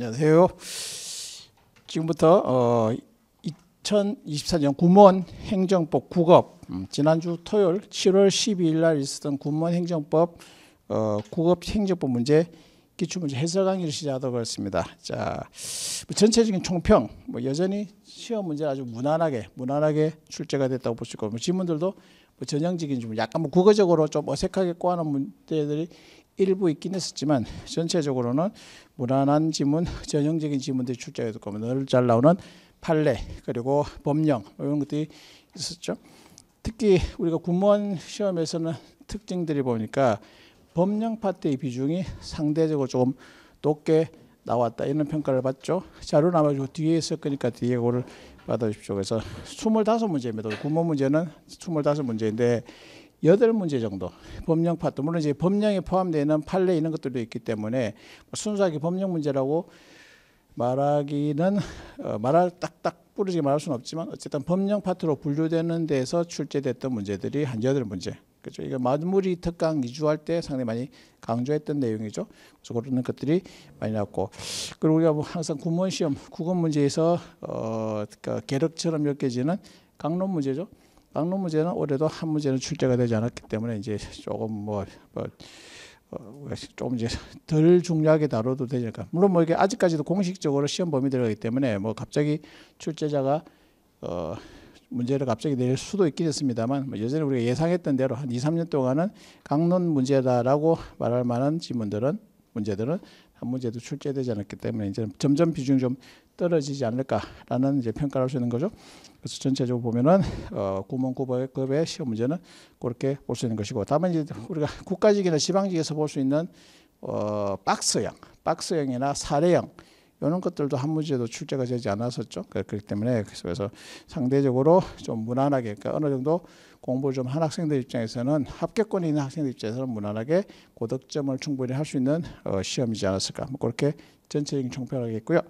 안녕하세요. 지금부터 어, 2024년 구몬 행정법 9급 음, 지난주 토요일 7월 12일 날 있었던 구몬 행정법 어, 9급 행정법 문제 기출문제 해설 강의를 시작하도록 하겠습니다. 자, 뭐 전체적인 총평 뭐 여전히 시험 문제 아주 무난하게 무난하게 출제가 됐다고 볼 수 있고 뭐 지문들도 뭐 전형적인 좀 약간 뭐 국어적으로 좀 어색하게 꼬아놓은 문제들이 일부 있긴 했었지만 전체적으로는 무난한 지문, 전형적인 지문들이 출제해도 보면 늘잘 나오는 판례 그리고 법령 뭐 이런 것들이 있었죠. 특히 우리가 군무원 시험에서는 특징들이 보니까 법령 파트의 비중이 상대적으로 조금 높게 나왔다 이런 평가를 받죠. 자료 남아주고 뒤에 있을 거니까 뒤에 거를 받아주십시오. 그래서 25문제입니다. 군무 문제는 25문제인데 여덟 문제 정도 법령 파트 물론 이제 법령에 포함되는 판례 이런 것들도 있기 때문에 뭐 순수하게 법령 문제라고 말하기는 어, 말할 딱딱 부르지 말할 수는 없지만 어쨌든 법령 파트로 분류되는 데서 출제됐던 문제들이 한 여덟 문제 그죠 이거 마무리 특강 이주할 때 상당히 많이 강조했던 내용이죠 그래서 그런 것들이 많이 나왔고 그리고 우리가 뭐 항상 구문 시험 국어 문제에서 어, 그러니까 계륵처럼 엮여지는 강론 문제죠. 막론 문제는 올해도 한 문제는 출제가 되지 않았기 때문에 이제 조금 뭐, 뭐 어, 조금 이제 덜 중요하게 다뤄도 되니까 물론 뭐 이게 아직까지도 공식적으로 시험 범위 들어가기 때문에 뭐 갑자기 출제자가 어, 문제를 갑자기 낼 수도 있긴 했습니다만 뭐예전에 우리가 예상했던 대로 한 2, 3년 동안은 강론 문제다라고 말할 만한 지문들은 문제들은 한 문제도 출제되지 않았기 때문에 이제 점점 비중이 좀 떨어지지 않을까라는 이제 평가를 할 수 있는 거죠. 그래서 전체적으로 보면은 어, 구몬급의 시험 문제는 그렇게 볼 수 있는 것이고 다만 이제 우리가 국가직이나 지방직에서 볼 수 있는 어, 박스형, 박스형이나 사례형 이런 것들도 한문제도 출제가 되지 않았었죠. 그, 그렇기 때문에 그래서 상대적으로 좀 무난하게 그러니까 어느 정도 공부를 좀한 학생들 입장에서는 합격권이 있는 학생들 입장에서는 무난하게 고득점을 충분히 할 수 있는 어, 시험이지 않았을까. 뭐 그렇게 전체적인 총평을 하겠고요.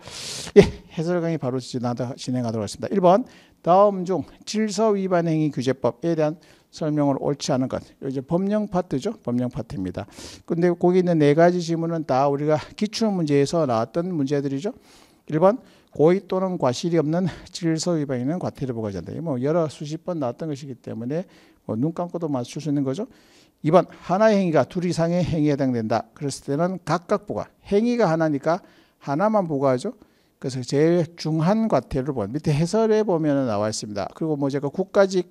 예, 해설 강의 바로 진행하도록 하겠습니다. 1번 다음 중 질서 위반 행위 규제법에 대한 설명을 옳지 않은 것. 이제 법령 파트죠. 법령 파트입니다. 근데 거기 있는 네 가지 지문은 다 우리가 기출 문제에서 나왔던 문제들이죠. 1번 고의 또는 과실이 없는 질서 위반 있는 과태료 부과 잔다. 뭐 여러 수십 번 나왔던 것이기 때문에 뭐눈 감고도 맞출 수 있는 거죠. 2번 하나의 행위가 둘 이상의 행위에 해당된다. 그랬을 때는 각각 부과. 행위가 하나니까 하나만 부과하죠. 그래서 제일 중한 과태료를 본 밑에 해설에 보면 나와 있습니다. 그리고 뭐 제가 국가직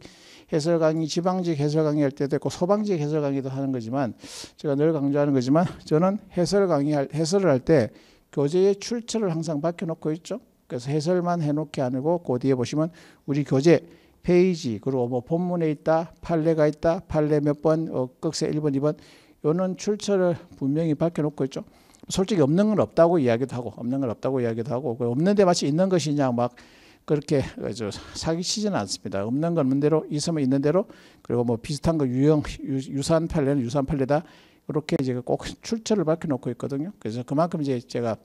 해설 강의, 지방직 해설 강의 할 때도 있고 소방직 해설 강의도 하는 거지만 제가 늘 강조하는 거지만 저는 해설 강의 할, 해설을 할 때 교재의 출처를 항상 밝혀놓고 있죠. 그래서 해설만 해놓게 아니고 그 뒤에 보시면 우리 교재 페이지 그리고 뭐 본문에 있다 판례가 있다 판례 몇 번 어, 극세 1번 2번 요는 출처를 분명히 밝혀놓고 있죠. 솔직히 없는 건 없다고 이야기도 하고 없는 건 없다고 이야기도 하고 그 없는데 마치 있는 것이냐 막 그렇게 사기치지는 않습니다. 없는 건 없는 대로 있으면 있는 대로 그리고 뭐 비슷한 거 유형 유, 사한 판례는 유사한 판례다 이렇게 이제 꼭 출처를 밝혀놓고 있거든요. 그래서 그만큼 이제 제가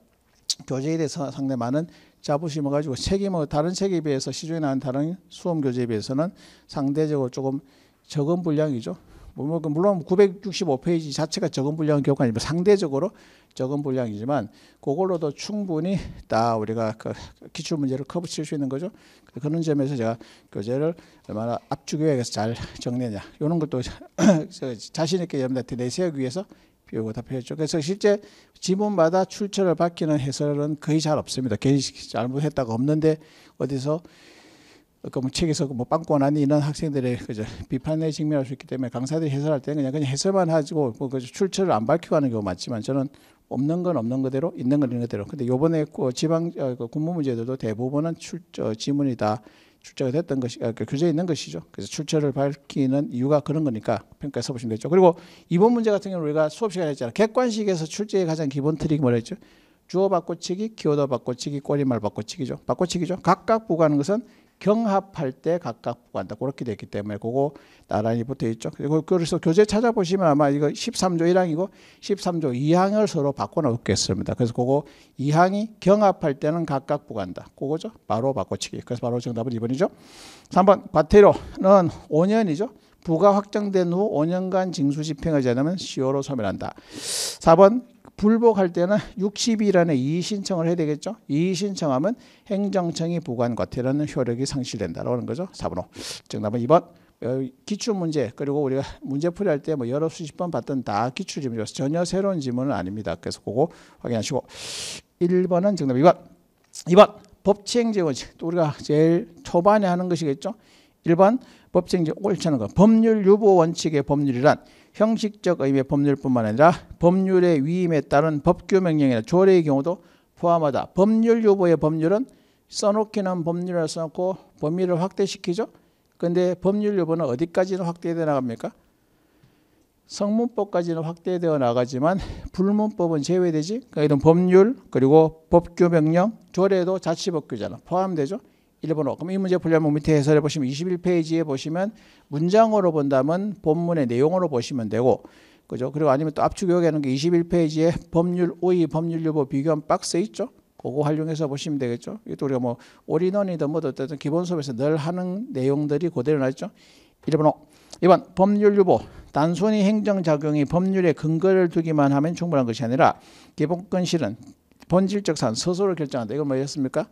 교재에 대해서 상당히 많은 자부심을 가지고 책임뭐 다른 책에 비해서 시중에 나온 다른 수험 교재에 비해서는 상대적으로 조금 적은 분량이죠. 뭐, 뭐, 그 물론 965페이지 자체가 적은 분량의 경우가 아니고 상대적으로 적은 분량이지만 그걸로도 충분히 다 우리가 그 기출 문제를 커버칠 수 있는 거죠. 그런 점에서 제가 교재를 얼마나 압축교서잘 정리냐 이런 것도 자신 있게 여러분한테 내세우기 위해서 비우고 답해줬죠. 그래서 실제 지문마다 출처를 바뀌는 해설은 거의 잘 없습니다. 괜히 잘못했다가 없는데 어디서 그뭐 책에서 뭐빵꾸 나니 이런 학생들의 그저 비판에 직면할 수 있기 때문에 강사들이 해설할 때는 그냥 그냥 해설만 하고 뭐 그저 출처를 안 밝히고 하는 경우가 많지만 저는 없는 건 없는 그대로 있는 건 있는 그대로 근데 요번에 그 지방 어, 그 군무 문제들도 대부분은 출처 지문이 다 출처가 됐던 것이 아, 그 교재에 있는 것이죠 그래서 출처를 밝히는 이유가 그런 거니까 평가해 서 보시면 되죠 그리고 이번 문제 같은 경우는 우리가 수업 시간에 했잖아요 객관식에서 출제의 가장 기본 트릭이 뭐라 했죠 주어 바꿔치기 기어도 바꿔치기 꼬리말 바꿔치기죠 바꿔치기죠 각각 부과하는 것은 경합할 때 각각 부과한다. 그렇게 되기 때문에 그거 나란히 붙어 있죠. 그리고 그래서 교재 찾아보시면 아마 이거 13조 1항이고 13조 2항을 서로 바꿔놓겠습니다. 그래서 그거 2항이 경합할 때는 각각 부과한다. 그거죠. 바로 바꿔치기. 그래서 바로 정답은 2번이죠. 3번 과태료는 5년이죠. 부가 확정된 후 5년간 징수 집행하지 않으면 시효로 소멸한다. 4번 불복할 때는 60일 안에 이의 신청을 해야 되겠죠. 이의 신청하면 행정청이 보관 과태라는 효력이 상실된다라는 거죠. 4번호. 정답은 2번. 어, 기출 문제 그리고 우리가 문제 풀이할 때 뭐 여러 수십 번 봤던 다 기출 질문이어서 전혀 새로운 지문은 아닙니다. 그래서 그거 확인하시고 1번은 정답 2번. 2번 법치행정 원칙 또 우리가 제일 초반에 하는 것이겠죠. 1번 법치행정 옳지 않은 거 법률 유보 원칙의 법률이란 형식적 의미의 법률뿐만 아니라 법률의 위임에 따른 법규 명령이나 조례의 경우도 포함하다. 법률 요구의 법률은 써놓기는 법률을 써놓고 범위를 확대시키죠. 그런데 법률 요구는 어디까지는 확대되어 나갑니까? 성문법까지는 확대되어 나가지만 불문법은 제외되지. 그러니까 이런 법률 그리고 법규 명령 조례도 자치법규잖아. 포함되죠. 일본어. 그럼 이 문제 풀려면 밑에 해설해 보시면 21페이지에 보시면 문장으로 본다면 본문의 내용으로 보시면 되고 그죠? 그리고 아니면 또 압축 요약하는 게 21페이지에 법률 오이 법률 유보 비교한 박스 있죠? 그거 활용해서 보시면 되겠죠. 이것도 우리가 뭐 올인원이든 뭐든 어쨌든 기본 수업에서 늘 하는 내용들이 그대로 나있죠. 일번호이번 법률 유보. 단순히 행정작용이 법률에 근거를 두기만 하면 충분한 것이 아니라 기본권 실은 본질적 사안 스스로 결정한다. 이건 뭐였습니까?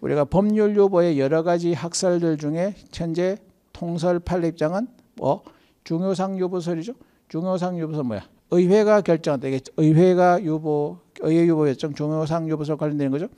우리가 법률 요법의 여러 가지 학설들 중에 현재 통설 판례입장은 뭐 중요상 유보설이죠. 중요상 유보설 뭐야? 의회가 결정한다. 이게 의회가 유보 의회 유보 결정 중요상 유보설 관련되는 거죠.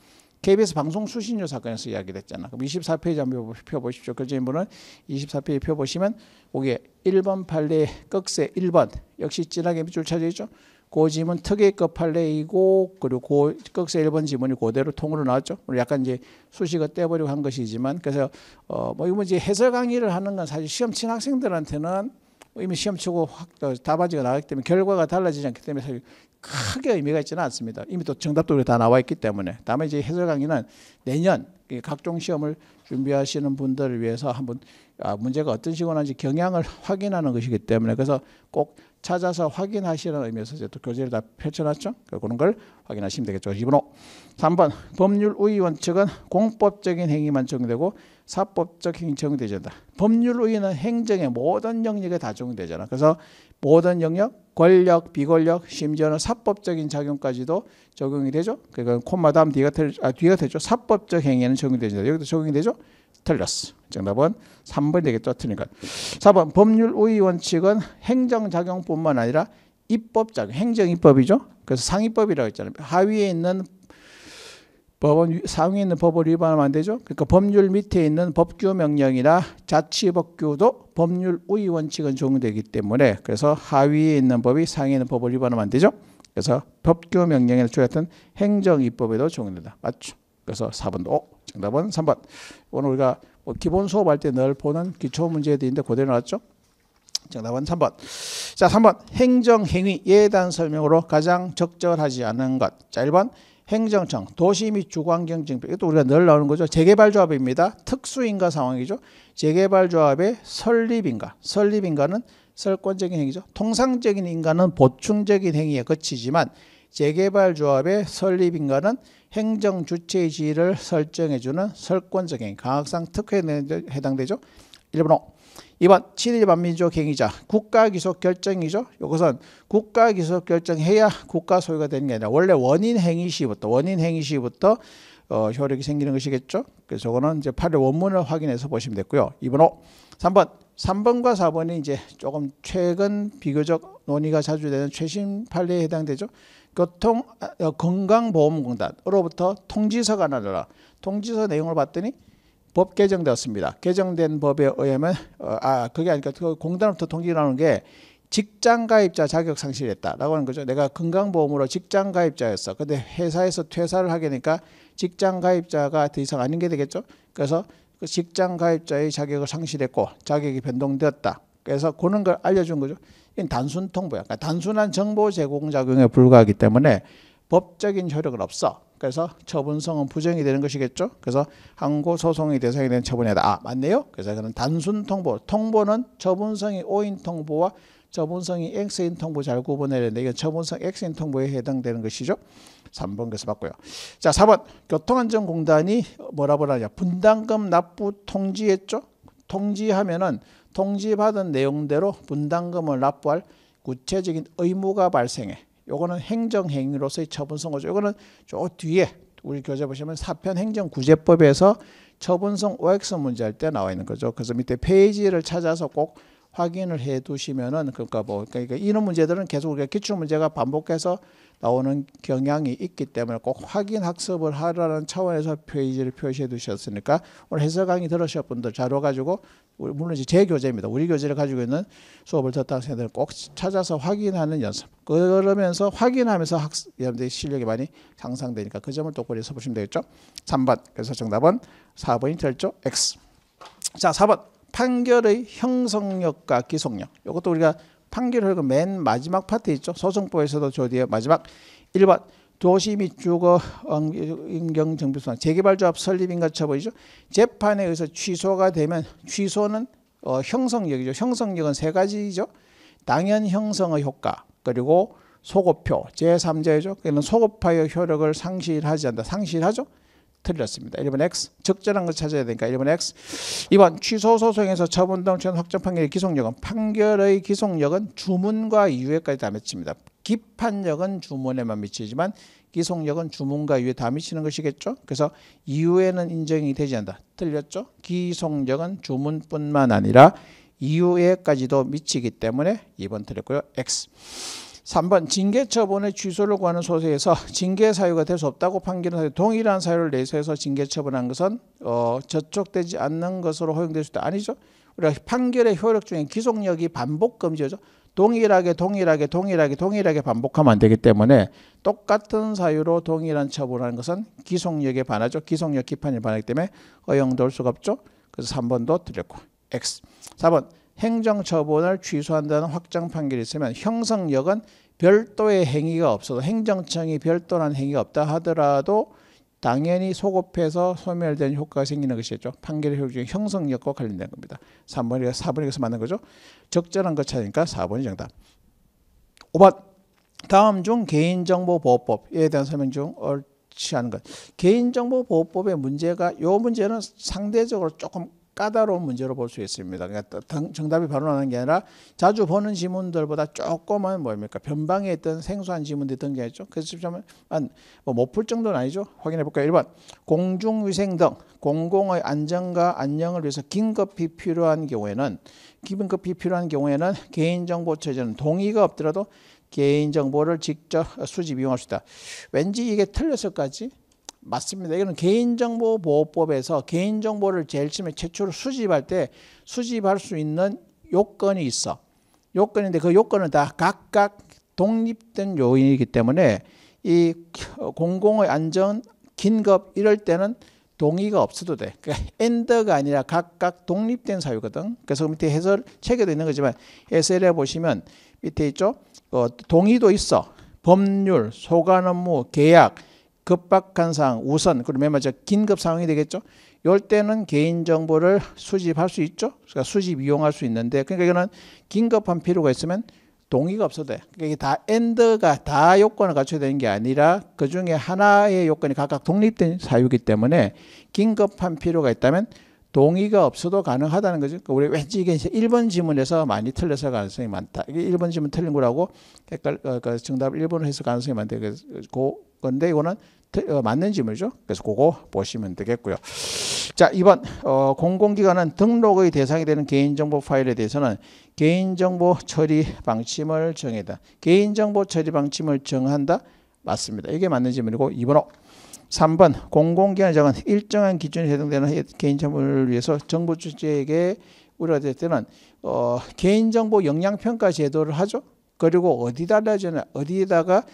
KBS 방송 수신료 사건에서 이야기됐잖아. 그럼 24페이지 한번 펴보십시오. 그 질문은 24페이지 펴보시면 거기에 1번 판례 꺽쇠 1번 역시 진하게 밑줄 쳐져 있죠. 고지문 특의 급판례이고 그리고 고, 끝서 1번 지문이 그대로 통으로 나왔죠. 약간 이제 수식어 떼버리고 한 것이지만 그래서 어, 뭐이거 이제 해설 강의를 하는 건 사실 시험 친 학생들한테는 이미 시험 치고 확 답안지가 나왔기 때문에 결과가 달라지지 않기 때문에 사실 크게 의미가 있지는 않습니다. 이미 또 정답도 다 나와 있기 때문에 다만 이제 해설 강의는 내년 각종 시험을 준비하시는 분들을 위해서 한번 아, 문제가 어떤 식으로 하는지 경향을 확인하는 것이기 때문에 그래서 꼭 찾아서 확인하시는 의미에서 이제 또 교재를 다 펼쳐놨죠. 그 그런 걸 확인하시면 되겠죠. 2번호. 3번 법률의 원칙은 공법적인 행위만 적용되고 사법적 행위 적용되지 않다. 법률의는 행정의 모든 영역에 다 적용되잖아. 그래서 모든 영역, 권력, 비권력, 심지어는 사법적인 작용까지도 적용이 되죠. 그러니까 콤마 다음 뒤가, 되, 아, 사법적 행위는 적용되지 않다. 여기도 적용이 되죠. 틀렸어. 정답은 3번 되겠죠. 틀리니 4번 법률 우위 원칙은 행정작용뿐만 아니라 입법작용, 행정입법이죠. 그래서 상위법이라고 했잖아요. 하위에 있는 법원 상위에 있는 법을 위반하면 안 되죠. 그러니까 법률 밑에 있는 법규 명령이나 자치법규도 법률 우위 원칙은 적용되기 때문에 그래서 하위에 있는 법이 상위에 있는 법을 위반하면 안 되죠. 그래서 법규 명령이나 같은 행정입법에도 적용된다. 맞죠? 그래서 4번도 정답은 3번. 오늘 우리가 뭐 기본 수업할 때늘 보는 기초 문제들인데 그대로 나왔죠? 정답은 3번. 자, 3번. 행정, 행위, 예단 설명으로 가장 적절하지 않은 것. 자, 1번. 행정청, 도시 및 주관경 증표. 이것도 우리가 늘 나오는 거죠. 재개발조합입니다. 특수인가 상황이죠. 재개발조합의 설립인가. 설립인가는 설권적인 행위죠. 통상적인 인가는 보충적인 행위에 거치지만 재개발 조합의 설립인가는 행정 주체의 지위를 설정해주는 설권적인 강학상 특혜에 해당되죠. 1번호. 2번 친일 반민족 행위자 국가기속결정이죠. 이것은 국가기속결정해야 국가 소유가 되는 게 아니라 원래 원인 행위 시부터 원인 행위 시부터 어, 효력이 생기는 것이겠죠. 그래서 저거는 이제 8의 원문을 확인해서 보시면 됐고요. 2번 5. 3번 3번과 4번이 이제 조금 최근 비교적 논의가 자주 되는 최신 판례에 해당되죠. 교통 아, 어, 건강보험공단으로부터 통지서가 나라 통지서 내용을 봤더니 법 개정되었습니다. 개정된 법에 의하면 어, 아 그게 아니까 그 공단으로부터 통지라는 게 직장 가입자 자격 상실했다라고 하는 거죠. 내가 건강보험으로 직장 가입자였어. 근데 회사에서 퇴사를 하게 되니까 직장 가입자가 더 이상 아닌 게 되겠죠. 그래서 그 직장 가입자의 자격을 상실했고 자격이 변동되었다. 그래서 그런 걸 알려준 거죠. 이건 단순 통보야. 그러니까 단순한 정보 제공 작용에 불과하기 때문에 법적인 효력은 없어. 그래서 처분성은 부정이 되는 것이겠죠. 그래서 항고 소송이 대상이 된 처분이다. 아 맞네요. 그래서 그는 단순 통보. 통보는 처분성이 오인 통보와 처분성이 X인 통보 잘 구분해야 되는데 이건 처분성 X인 통보에 해당되는 것이죠. 3번 그래서 맞고요. 자, 4번 교통안전공단이 뭐라고 하냐? 분담금 납부 통지했죠? 통지하면은 통지받은 내용대로 분담금을 납부할 구체적인 의무가 발생해. 요거는 행정행위로서의 처분선거죠 요거는 저 뒤에 우리 교재 보시면 사편 행정구제법에서 처분성 OX 문제 할 때 나와 있는 거죠. 그래서 밑에 페이지를 찾아서 꼭 확인을 해 두시면은 그러니까 뭐 그러니까 이런 문제들은 계속 우리가 기출 문제가 반복해서 나오는 경향이 있기 때문에 꼭 확인 학습을 하라는 차원에서 페이지를 표시해 두셨으니까 오늘 해설 강의 들으실 분들 자료 가지고 우리 물론 이제 제 교재입니다. 우리 교재를 가지고 있는 수업을 듣다 학생들 꼭 찾아서 확인하는 연습. 그러면서 확인하면서 학습 여러분들의 실력이 많이 향상되니까 그 점을 똑바로 서보시면 되겠죠. 3번. 그래서 정답은 4번이 될죠. X. 자, 4번. 판결의 형성력과 기속력. 이것도 우리가 판결을 맨 마지막 파트 있죠. 소송법에서도 저디의 마지막 1번 도시 및 주거 인경 정비소는 재개발조합 설립인가 처벌이죠. 재판에 의해서 취소가 되면 취소는 어, 형성력이죠. 형성력은 세 가지죠. 당연 형성의 효과 그리고 소급표 제3자이죠. 그는 소급하여 효력을 상실하지 않다. 상실하죠. 틀렸습니다. 1번 X 적절한 걸 찾아야 되니까 1번 X 2번 취소 소송에서 처분동천 확정 판결의 기속력은 판결의 기속력은 주문과 이유에까지 다 미칩니다. 기판력은 주문에만 미치지만 기속력은 주문과 이유에 다 미치는 것이겠죠. 그래서 이유에는 인정이 되지 않다 틀렸죠. 기속력은 주문뿐만 아니라 이유에까지도 미치기 때문에 2번 틀렸고요. X 3번 징계 처분의 취소를 구하는 소송에서 징계 사유가 될 수 없다고 판결한 사유 동일한 사유를 내세워서 징계 처분한 것은 어, 저촉되지 않는 것으로 허용될 수도 아니죠. 우리가 판결의 효력 중에 기속력이 반복 금지죠. 동일하게 동일하게 동일하게 동일하게 반복하면 안 되기 때문에 똑같은 사유로 동일한 처분하는 것은 기속력에 반하죠. 기속력 기판에 반하기 때문에 허용될 수가 없죠. 그래서 3번도 드렸고 X. 4번 행정처분을 취소한다는 확정 판결이 있으면 형성력은 별도의 행위가 없어도 행정청이 별도라는 행위가 없다 하더라도 당연히 소급해서 소멸된 효과가 생기는 것이죠 판결의 효력 중에 형성력과 관련된 겁니다. 3번이가 4번에서 맞는 거죠. 적절한 것 찾으니까 4번이 정답. 5번 다음 중 개인정보보호법에 대한 설명 중 얼치 않은 것. 개인정보보호법의 문제가 이 문제는 상대적으로 조금 까다로운 문제로 볼 수 있습니다. 그러니까 정답이 바로 나는 게 아니라 자주 보는 지문들보다 조금은 뭡니까 변방에 있던 생소한 지문들이 등장했죠. 그래서 지금 뭐못 풀 정도는 아니죠. 확인해 볼까요? 1번 공중위생 등 공공의 안전과 안녕을 위해서 긴급히 필요한 경우에는 긴급히 필요한 경우에는 개인정보 체제는 동의가 없더라도 개인정보를 직접 수집 이용할 수 있다. 왠지 이게 틀렸을까지 맞습니다. 이거는 개인정보보호법에서 개인정보를 제일 처음에 최초로 수집할 때 수집할 수 있는 요건이 있어. 요건인데 그 요건은 다 각각 독립된 요인이기 때문에 이 공공의 안전, 긴급 이럴 때는 동의가 없어도 돼. 그러니까 엔더가 아니라 각각 독립된 사유거든. 그래서 그 밑에 해설 책에도 있는 거지만 SL에 보시면 밑에 있죠. 어, 동의도 있어. 법률, 소관 업무, 계약, 급박한 상황, 우선, 그리고 맨 마지막 긴급 상황이 되겠죠. 이럴 때는 개인정보를 수집할 수 있죠. 그러니까 수집 이용할 수 있는데 그러니까 이거는 긴급한 필요가 있으면 동의가 없어도 돼. 그러니까 이게 다 엔드가 다 요건을 갖춰야 되는 게 아니라 그 중에 하나의 요건이 각각 독립된 사유이기 때문에 긴급한 필요가 있다면 동의가 없어도 가능하다는 거죠. 그러니까 우리 왠지 이게 이제 1번 지문에서 많이 틀려서 가능성이 많다. 이게 1번 지문 틀린 거라고 그러니까 정답 1번으로 해서 가능성이 많다. 그래서 고, 건데 이거는 어, 맞는 질문이죠 그래서 그거 보시면 되겠고요. 자, 이번 어, 공공기관은 등록의 대상이 되는 개인정보 파일에 대해서는 개인정보 처리 방침을 정해다. 개인정보 처리 방침을 정한다. 맞습니다. 이게 맞는 질문이고 2번호 3번 공공기관의 정은 일정한 기준에 해당되는 개인정보를 위해서 정부 주체에게 우려될 때는 어, 개인정보 역량평가 제도를 하죠. 그리고 어디 달라지냐 어디에다가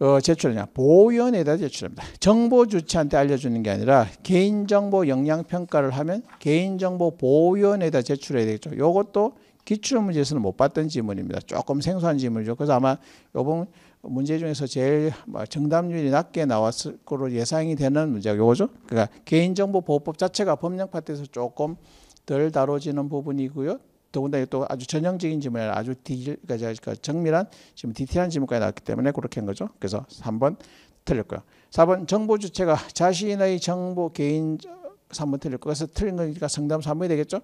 어, 제출하냐? 보위원회에다 호 제출합니다. 정보 주체한테 알려주는 게 아니라 개인정보 역량 평가를 하면 개인정보 보위원회에다 제출해야 되겠죠. 이것도 기출문제에서는 못 봤던 질문입니다. 조금 생소한 질문이죠. 그래서 아마 요번 문제 중에서 제일 뭐 정답률이 낮게 나왔을 거로 예상이 되는 문제가 요거죠. 그러니까 개인정보 보호법 자체가 법령 파트에서 조금 덜 다뤄지는 부분이고요. 더군다나 또 아주 전형적인 질문이 아주 디, 그러니까 그 정밀한 지금 디테일한 질문까지 나왔기 때문에 그렇게 한 거죠. 그래서 3번 틀렸고요. 4번 정보 주체가 자신의 정보 개인 3번 틀릴 거. 그래서 틀린 거니까 상담 3번이 되겠죠.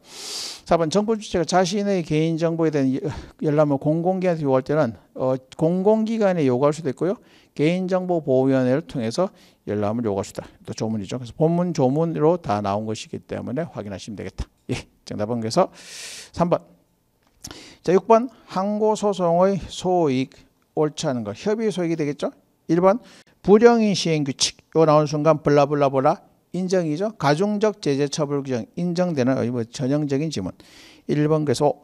4번 정보 주체가 자신의 개인 정보에 대한 열람을 공공기관에서 요구할 때는 어, 공공기관에 요구할 수도 있고요. 개인정보보호위원회를 통해서 열람을 요구할 수다. 있또 조문이죠. 그래서 본문 조문으로 다 나온 것이기 때문에 확인하시면 되겠다. 예. 정답은 그래서 3번. 자, 6번 항고 소송의 소익 옳지 않은 것. 협의 소익이 되겠죠? 1번 불영인 시행 규칙. 요 나온 순간 블라블라블라 인정이죠. 가중적 제재 처벌 규정 인정되는 뭐 전형적인 지문. 1번 그래서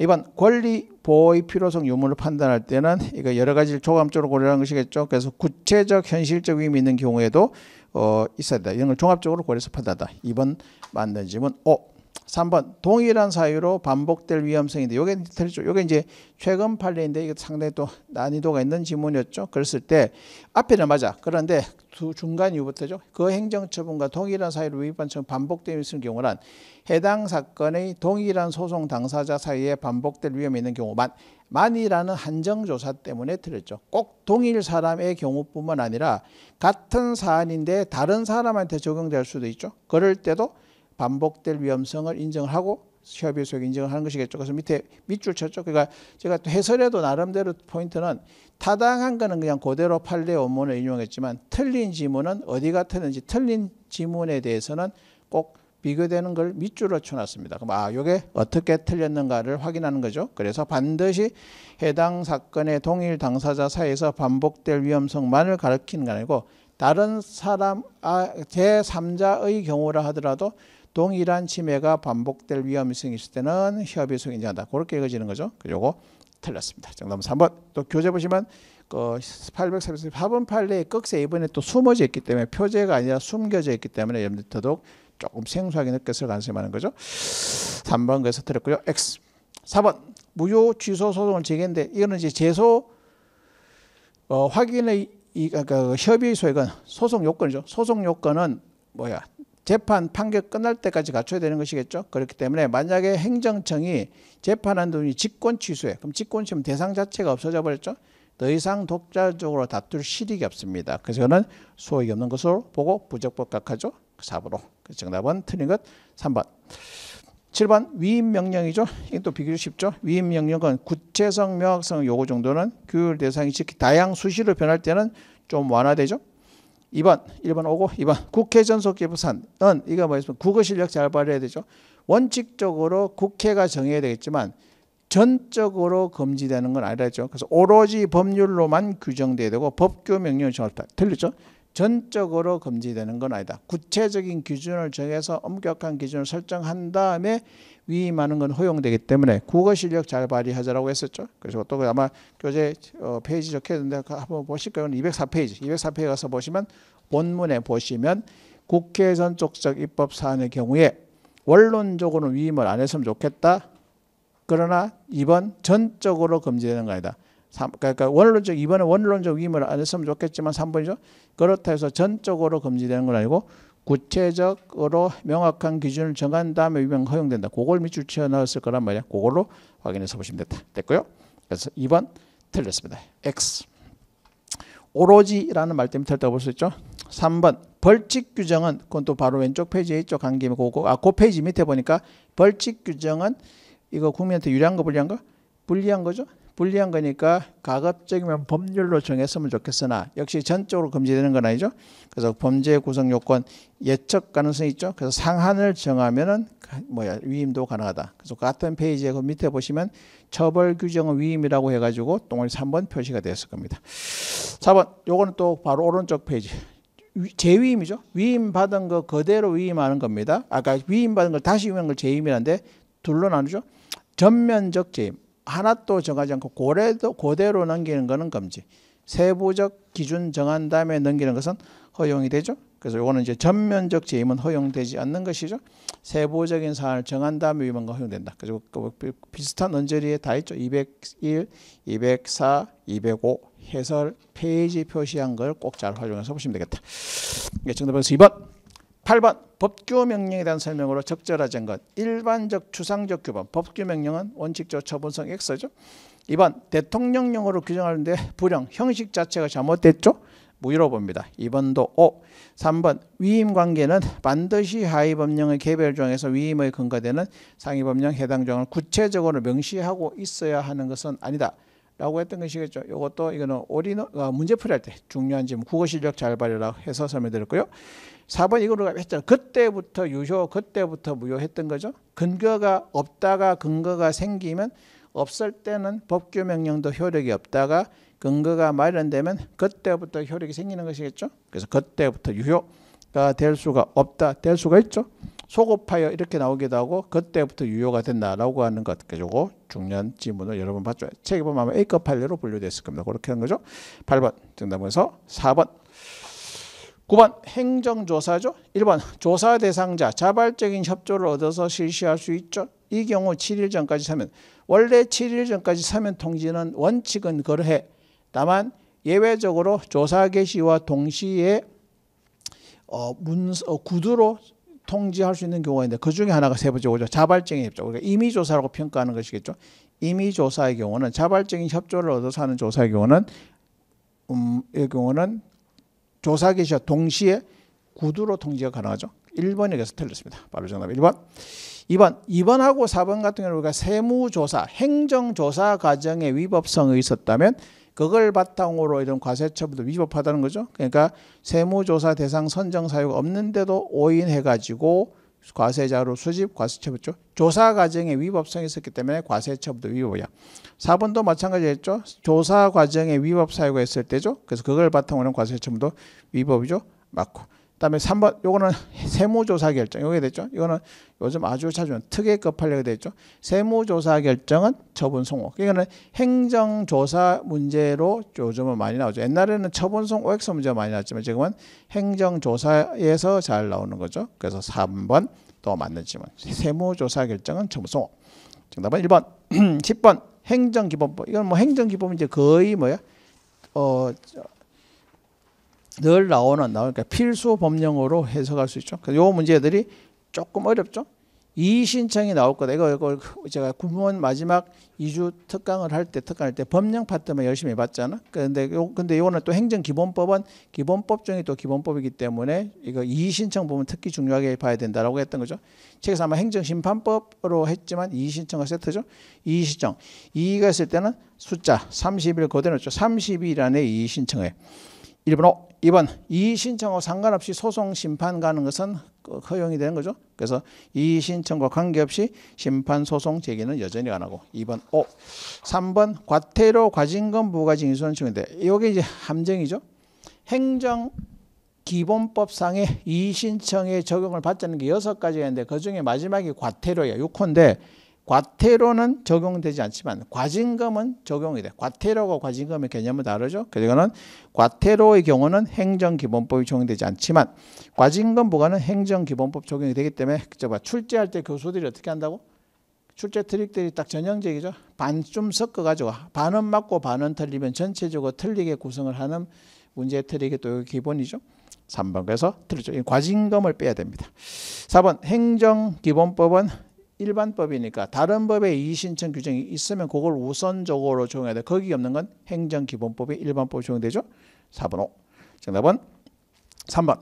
2번 권리 보호의 필요성 유무를 판단할 때는 이거 여러 가지를 종합적으로 고려하는 것이겠죠. 그래서 구체적 현실적 의미 있는 경우에도 어 있어야 된다. 이런 걸 종합적으로 고려해서 판단하다. 2번 맞는 지문 5. 3번 동일한 사유로 반복될 위험성인데 요게 틀리죠. 요게 이제 최근 판례인데 이게 상당히 또 난이도가 있는 지문이었죠. 그랬을 때 앞에는 맞아. 그런데 두 중간 이후부터죠. 그 행정처분과 동일한 사유로 위반 처분 반복되어 있을 경우란 해당 사건의 동일한 소송 당사자 사이에 반복될 위험이 있는 경우만 만이라는 한정조사 때문에 틀렸죠. 꼭 동일 사람의 경우뿐만 아니라 같은 사안인데 다른 사람한테 적용될 수도 있죠. 그럴 때도 반복될 위험성을 인정 하고 협의 소역 인정 하는 것이겠죠. 그래서 밑에 밑줄 쳤죠. 그러니까 제가 해설에도 나름대로 포인트는 타당한 거는 그냥 그대로 판례 원문을 인용했지만 틀린 지문은 어디가 틀렸지 틀린 지문에 대해서는 꼭 비교되는 걸 밑줄로 쳐놨습니다. 그럼 아, 이게 어떻게 틀렸는가를 확인하는 거죠. 그래서 반드시 해당 사건의 동일 당사자 사이에서 반복될 위험성만을 가리키는 게 아니고 다른 사람, 아, 제3자의 경우라 하더라도 동일한 침해가 반복될 위험성이 있을 때는 협의 소에 인정다 그렇게 읽어지는 거죠. 그리고 틀렸습니다. 정답은 3번. 또 교재 보시면 그 834번 판례의 끝에 이번에 또 숨어져 있기 때문에 표제가 아니라 숨겨져 있기 때문에 여러분들 더더욱 조금 생소하게 느꼈을 가능성이 많은 거죠. 3번 그래서 틀렸고요. X. 4번 무효 취소 소송을 제기했는데 이거는 이제 제소 어, 확인의 이, 그러니까 그 협의 소액은 소송 요건이죠. 소송 요건은 뭐야 재판 판결 끝날 때까지 갖춰야 되는 것이겠죠. 그렇기 때문에 만약에 행정청이 재판한 돈이 직권 취소해. 그럼 직권 취소 대상 자체가 없어져 버렸죠. 더 이상 독자적으로 다툴 실익이 없습니다. 그래서 저는 소익이 없는 것으로 보고 부적법각하죠. 4번으로. 그 정답은 틀린 것 3번. 7번 위임 명령이죠. 이게 또 비교적 쉽죠. 위임 명령은 구체성, 명확성 요구 정도는 규율 대상이 즉 다양 수시로 변할 때는 좀 완화되죠. 2번 1번 오고 2번 국회 전속 기부산은 이거 뭐였으면 국어 실력 잘 발휘해야 되죠. 원칙적으로 국회가 정해야 되겠지만 전적으로 금지되는 건 아니라죠. 그래서 오로지 법률로만 규정돼야 되고 법규 명령을 정할 때 틀렸죠. 전적으로 금지되는 건 아니다. 구체적인 기준을 정해서 엄격한 기준을 설정한 다음에 위임하는 건 허용되기 때문에 국어 실력 잘 발휘하자라고 했었죠. 그래서 또 아마 교재 어, 페이지 적혀있는데 그 한번 보실까요? 204페이지. 204페이지 가서 보시면 본문에 보시면 국회 전족적 입법 사안의 경우에 원론적으로는 위임을 안 했으면 좋겠다. 그러나 이번 전적으로 금지되는 거 아니다. 그러니까 원론적 이번에 원론적 위임을 안 했으면 좋겠지만 3번이죠. 그렇다 해서 전적으로 금지되는 건 아니고 구체적으로 명확한 기준을 정한 다음에 위반 허용된다. 그걸 밑줄 치어 넣었을 거란 말이야. 그걸로 확인해서 보시면 됐다. 됐고요. 그래서 2번 틀렸습니다. X. 오로지라는 말 때문에 틀렸다고 볼 수 있죠. 3번 벌칙 규정은 그건 또 바로 왼쪽 페이지에 있죠. 간 김에 그거. 아, 그 페이지 밑에 보니까 벌칙 규정은 이거 국민한테 유리한 거 불리한 거? 불리한 거죠. 불리한 거니까 가급적이면 법률로 정했으면 좋겠으나 역시 전적으로 금지되는 건 아니죠. 그래서 범죄 구성 요건 예측 가능성이 있죠. 그래서 상한을 정하면은 뭐야 위임도 가능하다. 그래서 그 같은 페이지에 그 밑에 보시면 처벌 규정은 위임이라고 해가지고 동일 3번 표시가 되었을 겁니다. 4번 요거는 또 바로 오른쪽 페이지. 재위임이죠. 위임 받은 거 그대로 위임하는 겁니다. 아까 위임 받은 걸 다시 위임한 걸 재임이라는데 둘로 나누죠. 전면적 재임. 하나도 정하지 않고 고래도 고대로 넘기는 것은 금지. 세부적 기준 정한 다음에 넘기는 것은 허용이 되죠. 그래서 이거는 이제 전면적 재임은 허용되지 않는 것이죠. 세부적인 사안을 정한 다음에 위반과 허용된다. 그래서 그 비슷한 언저리에 다 있죠. 201, 204, 205 해설 페이지 표시한 걸 꼭 잘 활용해서 보시면 되겠다. 정답은 2번. 8번 법규 명령에 대한 설명으로 적절하지 않은 것. 일반적 추상적 규범. 법규 명령은 원칙적 처분성 X죠. 2번 대통령령으로 규정하는데 불형 형식 자체가 잘못됐죠. 무효로 뭐 봅니다. 2번도 O. 3번 위임 관계는 반드시 하위 법령의 개별 조항에서 위임의 근거되는 상위 법령 해당 조항을 구체적으로 명시하고 있어야 하는 것은 아니다. 라고 했던 것이겠죠. 이것도 이거는 오리노 어, 문제풀이 할때 중요한 지금 국어 실력 잘 발휘라 고 해서 설명드렸고요. 4번 이거로 했잖아. 그때부터 유효, 그때부터 무효했던 거죠. 근거가 없다가 근거가 생기면 없을 때는 법규 명령도 효력이 없다가 근거가 마련되면 그때부터 효력이 생기는 것이겠죠. 그래서 그때부터 유효가 될 수가 없다. 될 수가 있죠. 소급하여 이렇게 나오기도 하고 그때부터 유효가 된다라고 하는 것. 그리고 중요한 지문을 여러분 봤죠. 책에 보면 아마 A급 판례로 분류됐을 겁니다. 그렇게 한 거죠. 8번 정답에서 4번 9번 행정조사죠. 1번 조사 대상자 자발적인 협조를 얻어서 실시할 수 있죠. 이 경우 7일 전까지 사면 원래 7일 전까지 사면 통지는 원칙은 그래해 다만 예외적으로 조사 개시와 동시에 어, 문 어, 구두로 통지할 수 있는 경우가 있는데 그 중에 하나가 세 번째 오죠. 자발적인 협조. 그러니까 임의 조사라고 평가하는 것이겠죠. 임의 조사의 경우는 자발적인 협조를 얻어서 하는 조사의 경우는 음, 이 경우는 조사 개시와 동시에 구두로 통지가 가능하죠. 1번이 그서 틀렸습니다. 바로 정답 1번. 2번. 2번하고 4번 같은 경우는 우리가 세무조사, 행정조사 과정에 위법성이 있었다면 그걸 바탕으로 이런 과세처분도 위법하다는 거죠. 그러니까 세무조사 대상 선정 사유가 없는데도 오인해가지고 과세자로 수집, 과세처분죠. 조사 과정에 위법성이 있었기 때문에 과세처분도 위법이야. 4번도 마찬가지였죠. 조사 과정에 위법 사유가 있을 때죠. 그래서 그걸 바탕으로 과세처분도 위법이죠. 맞고. 그다음에 3번 요거는 세무조사 결정. 요게 됐죠? 이거는 요즘 아주 자주 특혜급 판례가 됐죠. 세무조사 결정은 처분 송옥. 이거는 행정조사 문제로 요즘은 많이 나오죠. 옛날에는 처분 송옥 X 문제가 많이 나왔지만 지금은 행정조사에서 잘 나오는 거죠. 그래서 3번 또 맞는 질문. 세무조사 결정은 처분 송옥. 정답은 1번. 10번 행정기본법. 이건 뭐 행정기본은 이제 거의 뭐야? 어늘 나오는 나오니까 그러니까 필수 법령으로 해석할 수 있죠. 요 문제들이 조금 어렵죠. 이 신청이 나올 거다. 이거, 이거 제가 구문 마지막 2주 특강을 할 때 특강할 때 법령 파트만 열심히 봤잖아. 근데 요 근데 이거는 또 행정 기본법은 기본법 중에 또 기본법이기 때문에 이거 이 신청 보면 특히 중요하게 봐야 된다라고 했던 거죠. 책에서 아마 행정 심판법으로 했지만 이 신청과 세트죠. 이 신청. 이가 있을 때는 숫자 30일 거대놓죠. 30일 안에 이 신청해. 1번호 2번 이의신청과 상관없이 소송 심판 가는 것은 그 허용이 되는 거죠. 그래서 이의신청과 관계없이 심판 소송 제기는 여전히 안 하고 2번 오 3번 과태료 과징금 부과징 이소는 인데 이게 이제 함정이죠. 행정 기본법상의 이의신청의 적용을 받자는 게여 가지가 있는데 그중에 마지막이 과태료예요. 6호인데 과태료는 적용되지 않지만 과징금은 적용이 돼. 과태료가 과징금의 개념은 다르죠. 그리고는 과태료의 경우는 행정기본법이 적용되지 않지만 과징금 부과는 행정기본법 적용이 되기 때문에 저봐 출제할 때 교수들이 어떻게 한다고? 출제 트릭들이 딱 전형적이죠. 반쯤 섞어가지고 반은 맞고 반은 틀리면 전체적으로 틀리게 구성을 하는 문제 트릭이 또 기본이죠. 3번 그래서 틀리죠. 과징금을 빼야 됩니다. 4번 행정기본법은 일반법이니까 다른 법에 이의신청 규정이 있으면 그걸 우선적으로 적용해야 돼. 거기 없는 건행정기본법이 일반법 적용되죠. 4번 5. 정답은 3번.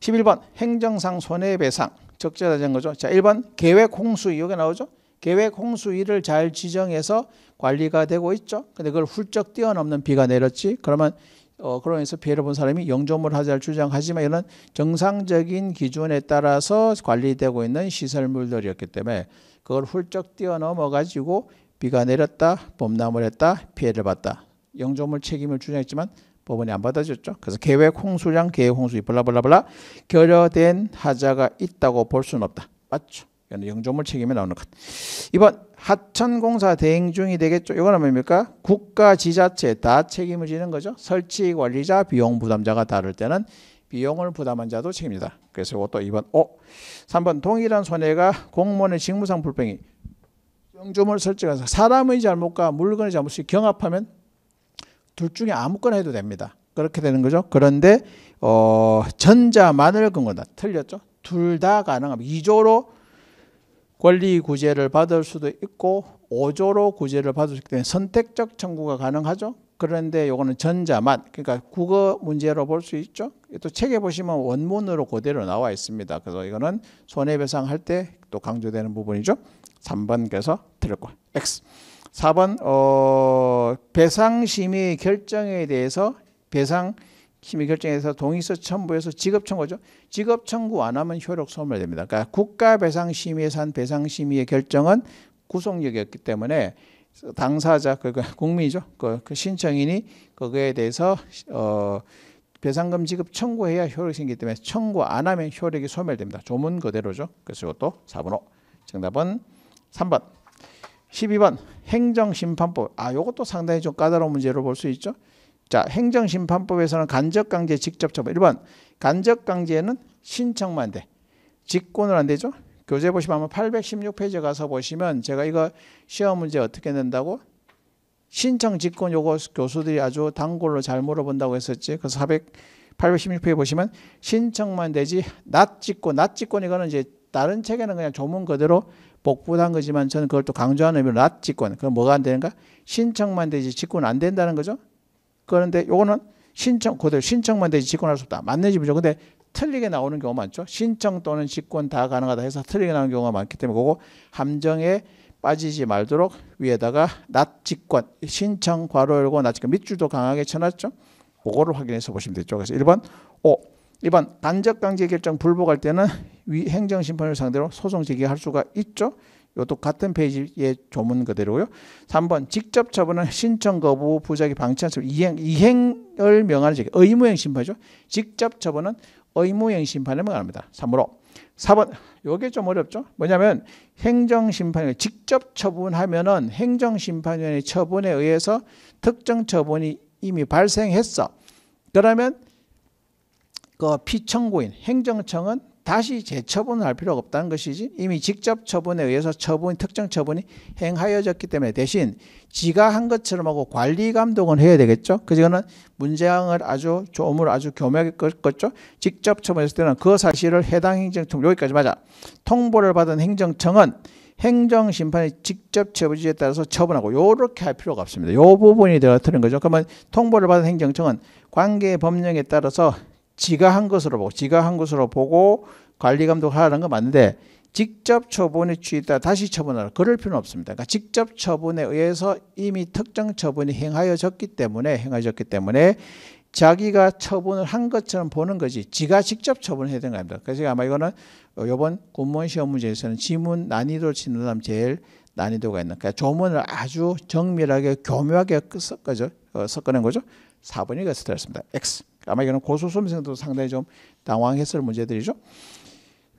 11번 행정상 손해배상 적절하다는 거죠. 자, 1번 계획 홍수 여기 나오죠. 계획 홍수위를 잘 지정해서 관리가 되고 있죠. 근데 그걸 훌쩍 뛰어넘는 비가 내렸지. 그러면 어, 그러면서 피해를 본 사람이 영조물 하자를 주장하지만 이런 정상적인 기준에 따라서 관리되고 있는 시설물들이었기 때문에 그걸 훌쩍 뛰어넘어 가지고 비가 내렸다, 범람을 했다, 피해를 봤다. 영조물 책임을 주장했지만 법원이 안 받아줬죠. 그래서 계획 홍수량, 계획 홍수, 블라블라블라 결여된 하자가 있다고 볼 수는 없다. 맞죠? 그러니까 영조물 책임에 나오는 것. 이번 하천공사 대행 중이 되겠죠. 이거는 뭡니까? 국가 지자체 다 책임을 지는 거죠. 설치 관리자 비용 부담자가 다를 때는 비용을 부담한 자도 책임이다. 그래서 이것도 2번 오, 어? 3번 동일한 손해가 공무원의 직무상 불평이 영조물 설치가 사람의 잘못과 물건의 잘못이 경합하면 둘 중에 아무거나 해도 됩니다. 그렇게 되는 거죠. 그런데 어, 전자만을 근거다. 틀렸죠. 둘 다 가능합니다. 2조로 권리 구제를 받을 수도 있고 오조로 구제를 받을 수 있기 때문에 선택적 청구가 가능하죠. 그런데 요거는 전자만 그러니까 국어 문제로 볼 수 있죠. 또 책에 보시면 원문으로 그대로 나와 있습니다. 그래서 이거는 손해배상 할때 또 강조되는 부분이죠. 3번께서 틀렸고 X. 4번 어, 배상심의 결정에 대해서 배상 심의 결정에서 동의서 첨부해서 지급 청구죠. 지급 청구 안 하면 효력 소멸됩니다. 그러니까 국가 배상 심의에서 한 배상 심의의 결정은 구속력이었기 때문에 당사자 그러니까 국민이죠. 그, 그 신청인이 거기에 대해서 어 배상금 지급 청구해야 효력이 생기기 때문에 청구 안 하면 효력이 소멸됩니다. 조문 그대로죠. 그래서 이것도 4번호 정답은 3번. 12번 행정심판법. 아, 요것도 상당히 좀 까다로운 문제로 볼 수 있죠. 자, 행정심판법에서는 간접강제, 직접처벌. 1번 간접강제는 신청만 돼. 직권은 안 되죠. 교재 보시면 아마 816페이지 에 가서 보시면 제가 이거 시험 문제 어떻게 낸다고 신청 직권 요거 교수들이 아주 단골로 잘 물어본다고 했었지. 그래서 400 816페이지 보시면 신청만 되지 낮 직권, 낮 직권 이거는 이제 다른 책에는 그냥 조문 그대로 복붙한 거지만 저는 그걸 또 강조하는 의미로 낮 직권. 그럼 뭐가 안 되는가? 신청만 되지 직권 안 된다는 거죠. 그런데 요거는 신청 그대로 신청만 되지 직권할 수 없다. 맞는지 무조 근데 틀리게 나오는 경우가 많죠. 신청 또는 직권 다 가능하다 해서 틀리게 나오는 경우가 많기 때문에 그거 함정에 빠지지 말도록 위에다가 낮 직권 신청 괄호 열고 낮 직권 밑줄도 강하게 쳐놨죠. 그거를 확인해서 보시면 되죠. 그래서 1번 오, 2번 간접 강제 결정 불복할 때는 위 행정심판을 상대로 소송 제기할 수가 있죠. 이것도 같은 페이지의 조문 그대로고요. 3번 직접 처분은 신청 거부 부작위 방치한 처분 이행 이행을 명하는 제기 의무행 심판이죠. 직접 처분은 의무행 심판을 명합니다. 3으로 4번 요게 좀 어렵죠. 뭐냐면 행정심판을 직접 처분하면은 행정심판위원회 처분에 의해서 특정 처분이 이미 발생했어. 그러면 그 피청구인 행정청은 다시 재처분할 필요가 없다는 것이지 이미 직접 처분에 의해서 처분 특정 처분이 행하여졌기 때문에 대신 지가 한 것처럼 하고 관리 감독은 해야 되겠죠. 그래서 거는 문제항을 아주 조음을 아주 교묘하게 었죠 직접 처분했을 때는 그 사실을 해당 행정청 여기까지 맞아 통보를 받은 행정청은 행정심판이 직접 처분지에 따라서 처분하고 요렇게 할 필요가 없습니다. 요 부분이 들어가는 거죠. 그러면 통보를 받은 행정청은 관계 법령에 따라서 지가 한 것으로 보고 지가 한 것으로 보고 관리 감독하라는 거 맞는데 직접 처분에 취했다 다시 처분하라 그럴 필요는 없습니다. 그러니까 직접 처분에 의해서 이미 특정 처분이 행하여졌기 때문에 행하여졌기 때문에 자기가 처분을 한 것처럼 보는 거지 지가 직접 처분을 해야 되는 겁니다. 그래서 아마 이거는 요번 공무원 시험 문제에서는 지문 난이도를 치는 사람 제일 난이도가 있는 그러니까 조문을 아주 정밀하게 교묘하게 섞어져 어, 섞어낸 거죠. 4번이 그래서 되었습니다. X 아마 이거는 고수수험생도 상당히 좀 당황했을 문제들이죠.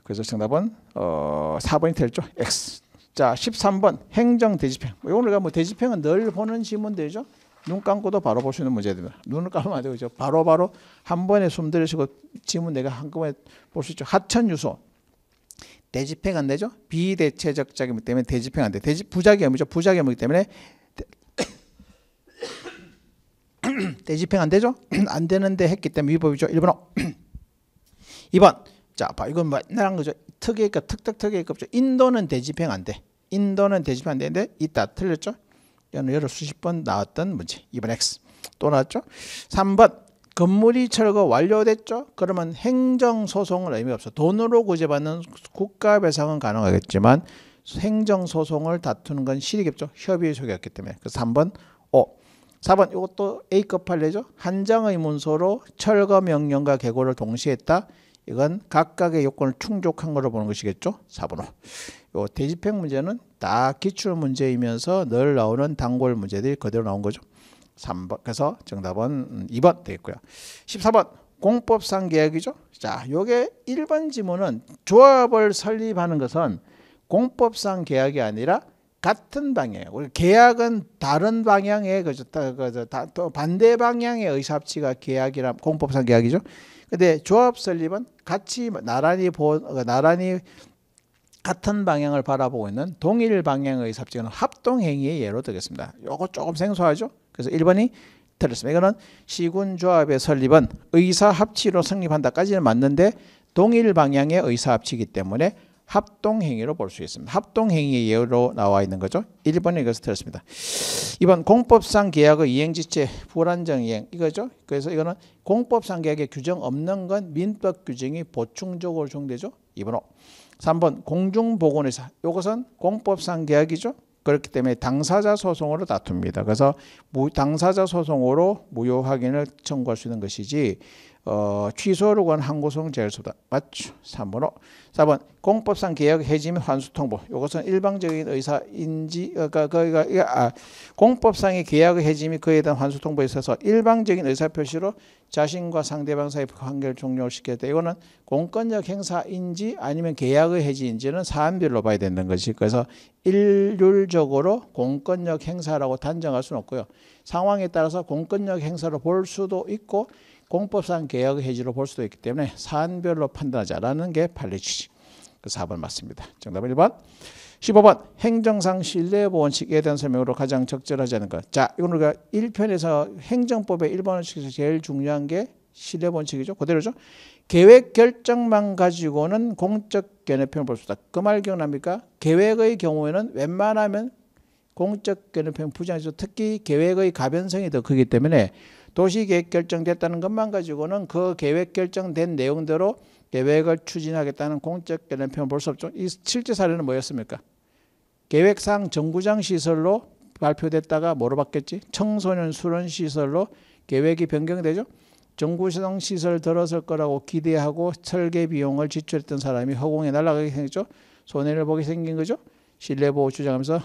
그래서 정답은 어, 4번이 되죠. X. 자, 13번 행정 대집행. 뭐 오늘가 뭐 대집행은 늘 보는 지문들이죠. 눈 감고도 바로 볼 수 있는 문제입니다. 눈을 감으면 안 되죠. 바로 바로 한 번에 숨 들이시고 지문 내가 한꺼번에 볼 수 있죠. 하천 유소. 대집행 안 되죠. 비대체적 자금 때문에 대집행 안 돼. 대집 부작용이죠. 부작용이기 때문에 대집행 안 되죠? 안 되는데 했기 때문에 위법이죠. 1번호. 2번. 자, 봐. 이건 맨날한 뭐 거죠. 특이급, 특특 특이급죠. 인도는 대집행 안 돼. 인도는 대집행 안 되는데 있다. 틀렸죠? 여는 여러 수십 번 나왔던 문제. 2번 X. 또 나왔죠? 3번. 건물이 철거 완료됐죠? 그러면 행정소송은 의미 없어. 돈으로 구제받는 국가배상은 가능하겠지만 행정소송을 다투는 건 실익이죠. 협의의 소개였기 때문에. 그래서 3번 O. 4번 이것도 A급 판례죠. 한 장의 문서로 철거 명령과 개고를 동시에 했다. 이건 각각의 요건을 충족한 거로 보는 것이겠죠. 4번호. 요 대집행 문제는 다 기출 문제이면서 늘 나오는 단골 문제들이 그대로 나온 거죠. 3번 그래서 정답은 2번 음, 되겠고요. 14번 공법상 계약이죠. 자, 요게 1번 지문은 조합을 설립하는 것은 공법상 계약이 아니라 같은 방향, 우리 계약은 다른 방향의 그저 그또 반대 방향의 의사합치가 계약이라 공법상 계약이죠. 근데 조합 설립은 같이 나란히 보 그러니까 나란히 같은 방향을 바라보고 있는 동일 방향의 삽지는 합동행위의 예로 되겠습니다. 요거 조금 생소하죠? 그래서 1번이 틀렸습니다. 이거는 시군조합의 설립은 의사합치로 성립한다까지는 맞는데 동일 방향의 의사합치기 때문에 합동행위로 볼 수 있습니다. 합동행위의 예로 나와 있는 거죠. 1번에 이것을 들었습니다. 2번 공법상 계약의 이행지체 불안정이행 이거죠. 그래서 이거는 공법상 계약의 규정 없는 건 민법 규정이 보충적으로 정되죠 2번호. 3번 공중보건의사 이것은 공법상 계약이죠. 그렇기 때문에 당사자 소송으로 다툽니다. 그래서 당사자 소송으로 무효 확인을 청구할 수 있는 것이지 어, 취소를 권 항고소송 제외수다. 맞죠? 3번으 4번 공법상 계약 해지 및 환수 통보. 이것은 일방적인 의사 인지 어, 그러니까 그가 아, 공법상의 계약 해지 및 그에 대한 환수 통보에 있어서 일방적인 의사 표시로 자신과 상대방 사이 관계를 종료시켰다. 켜 이거는 공권력 행사인지 아니면 계약의 해지인지는 사안별로 봐야 되는 것이. 그래서 일률적으로 공권력 행사라고 단정할 수는 없고요. 상황에 따라서 공권력 행사로 볼 수도 있고 공법상 계약 해지로 볼 수도 있기 때문에 사안별로 판단하자라는 게 판례취지. 그 4번 맞습니다. 정답은 1번. 15번 행정상 신뢰보원칙에 대한 설명으로 가장 적절하지 않은 것. 자, 이건 우리가 1편에서 행정법의 1번을 측에서 제일 중요한 게 신뢰보원칙이죠. 그대로죠. 계획 결정만 가지고는 공적 견해평을 볼수 있다. 그 말 기억납니까? 계획의 경우에는 웬만하면 공적 견해평 부정해서 특히 계획의 가변성이 더 크기 때문에 도시 계획 결정됐다는 것만 가지고는 그 계획 결정된 내용대로 계획을 추진하겠다는 공적 결연 표현 볼수 없죠. 이 실제 사례는 뭐였습니까? 계획상 정구장 시설로 발표됐다가 뭐로 바뀌었지? 청소년 수련 시설로 계획이 변경되죠. 정구장 시설 들어설 거라고 기대하고 설계 비용을 지출했던 사람이 허공에 날아가게 생겼죠. 손해를 보게 생긴 거죠. 신뢰보호 주장하면서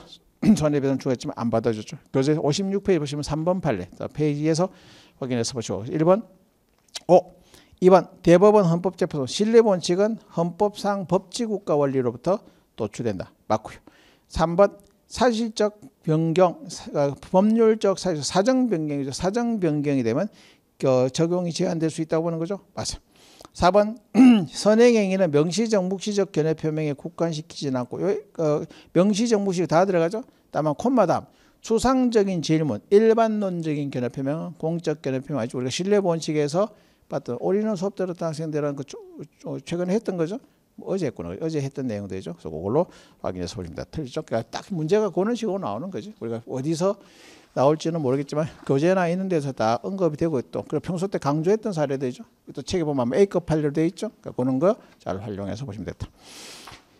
전에 배송 주가지만안 받아줬죠. 그래서 56페이지 보시면 3번 판례 페이지에서 확인해서 보시고 1번 5 2번 대법원 헌법재판소 신뢰본칙은 헌법상 법치국가 원리로부터 도출된다. 맞고요. 3번 사실적 변경, 아, 법률적 사실, 사정 변경이죠. 사정 변경이 되면 그 적용이 제한될 수 있다고 보는 거죠. 맞아요. 4번 선행행위는 명시적 묵시적 견해 표명에 국한시키진 않고 요, 어, 명시적 묵시적 다 들어가죠. 다만 콧마담 추상적인 질문, 일반론적인 견해 표명, 은 공적 견해 표명 아주 우리가 신뢰 본칙에서 봤던 올인원 수업 들었던 학생들은 그 최근에 했던 거죠. 뭐 어제 했구나. 어제 했던 내용 되죠. 그래서 그걸로 확인해서 보입니다 틀리죠. 그러니까 딱 문제가 그런 식으로 나오는 거지 우리가 어디서 나올지는 모르겠지만 교재나 있는 데서 다 언급이 되고 또 그리고 평소 때 강조했던 사례들이죠. 또 책에 보면 A급 판별돼 있죠. 그러니까 그런 거잘 활용해서 보시면 됩니다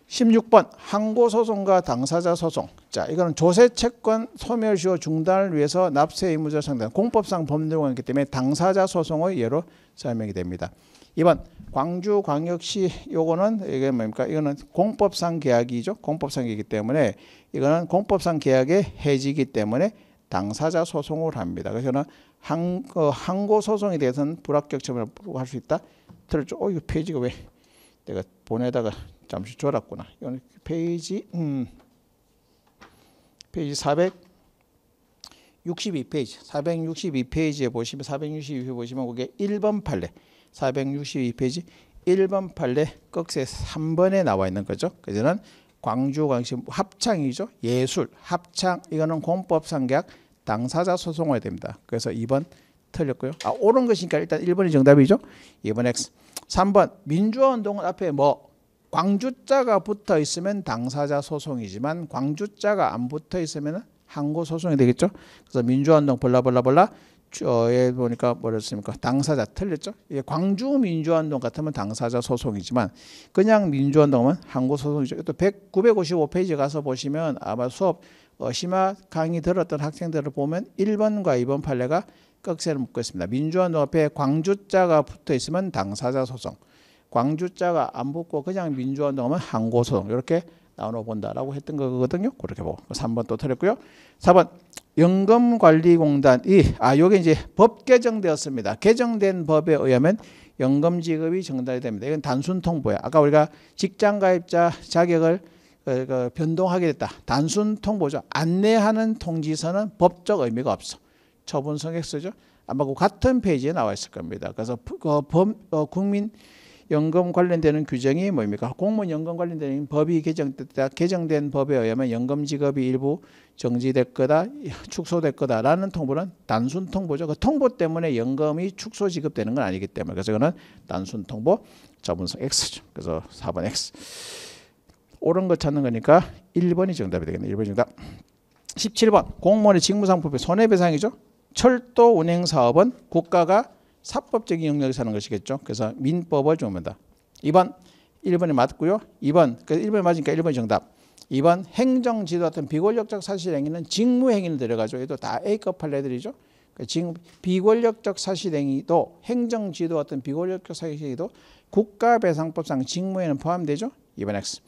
16번 항고 소송과 당사자 소송. 자, 이거는 조세 채권 소멸시효 중단을 위해서 납세 의무자 상당 공법상 법률공이기 때문에 당사자 소송의 예로 설명이 됩니다. 2번 광주 광역시 요거는 이게 뭡니까? 이거는 공법상 계약이죠. 공법상 이기 때문에 이거는 공법상 계약의 해지기 때문에 당사자 소송을 합니다. 그래서 저는 항, 어, 항고 소송에 대해서는 불합격처분을할 수 있다. 틀렸죠. 어, 이거 페이지가 왜 내가 보내다가 잠시 졸았구나. 이 페이지 음. 페이지 462페이지. 462페이지에 보시면 462페이지 보시면 그게 1번 판례. 462페이지 1번 판례 꺽쇠 3번에 나와 있는 거죠. 그래는 광주광심 합창이죠. 예술, 합창 이거는 공법상계약 당사자 소송해야 됩니다. 그래서 2번 틀렸고요. 아 옳은 것이니까 일단 1번이 정답이죠. 2번 X. 3번 민주화운동은 앞에 뭐 광주자가 붙어 있으면 당사자 소송이지만 광주자가 안 붙어 있으면 항고 소송이 되겠죠. 그래서 민주운동 벌라벌라벌라 저에 어, 예, 보니까 뭐랬습니까? 당사자 틀렸죠. 예, 광주 민주운동 같으면 당사자 소송이지만 그냥 민주운동은 항고 소송이죠. 또 100, 955페이지 가서 보시면 아마 수업 어, 심화 강의 들었던 학생들을 보면 1번과 2번 판례가 꺽쇠를 묶고 있습니다. 민주운동 앞에 광주자가 붙어 있으면 당사자 소송. 광주자가 안 붙고 그냥 민주화운동 하면 항고소동 이렇게 나눠 본다라고 했던 거거든요. 그렇게 보고 3번 또 틀렸고요. 4번 연금관리공단이 아 요게 이제 법 개정되었습니다. 개정된 법에 의하면 연금 지급이 정당이 됩니다. 이건 단순 통보야. 아까 우리가 직장 가입자 자격을 그, 그 변동하게 됐다. 단순 통보죠. 안내하는 통지서는 법적 의미가 없어. 처분 성액서죠 아마 그 같은 페이지에 나와 있을 겁니다. 그래서 그 범, 어, 국민 연금 관련되는 규정이 뭡니까? 공무원 연금 관련된 법이 개정됐다. 개정된 법에 의하면 연금 지급이 일부 정지될 거다, 축소될 거다라는 통보는 단순 통보죠. 그 통보 때문에 연금이 축소 지급되는 건 아니기 때문에 그래서 그는 단순 통보 자문성 X죠. 그래서 4번 X. 옳은 거 찾는 거니까 1번이 정답이 되겠네. 1번 정답. 17번 공무원의 직무상품의 손해배상이죠. 철도 운행 사업은 국가가 사법적인 영역에서 하는 것이겠죠. 그래서 민법을 적용니다 2번 1번이 맞고요. 2번 그래서 1번이 맞으니까 1번이 정답. 2번 행정지도 같은 비권력적 사실행위는 직무행위를 들어가죠. 얘도 다 A급 판례들이죠. 그러니까 지금 비권력적 사실행위도 행정지도 같은 비권력적 사실행위도 국가배상법상 직무에는 포함되죠. 2번 X.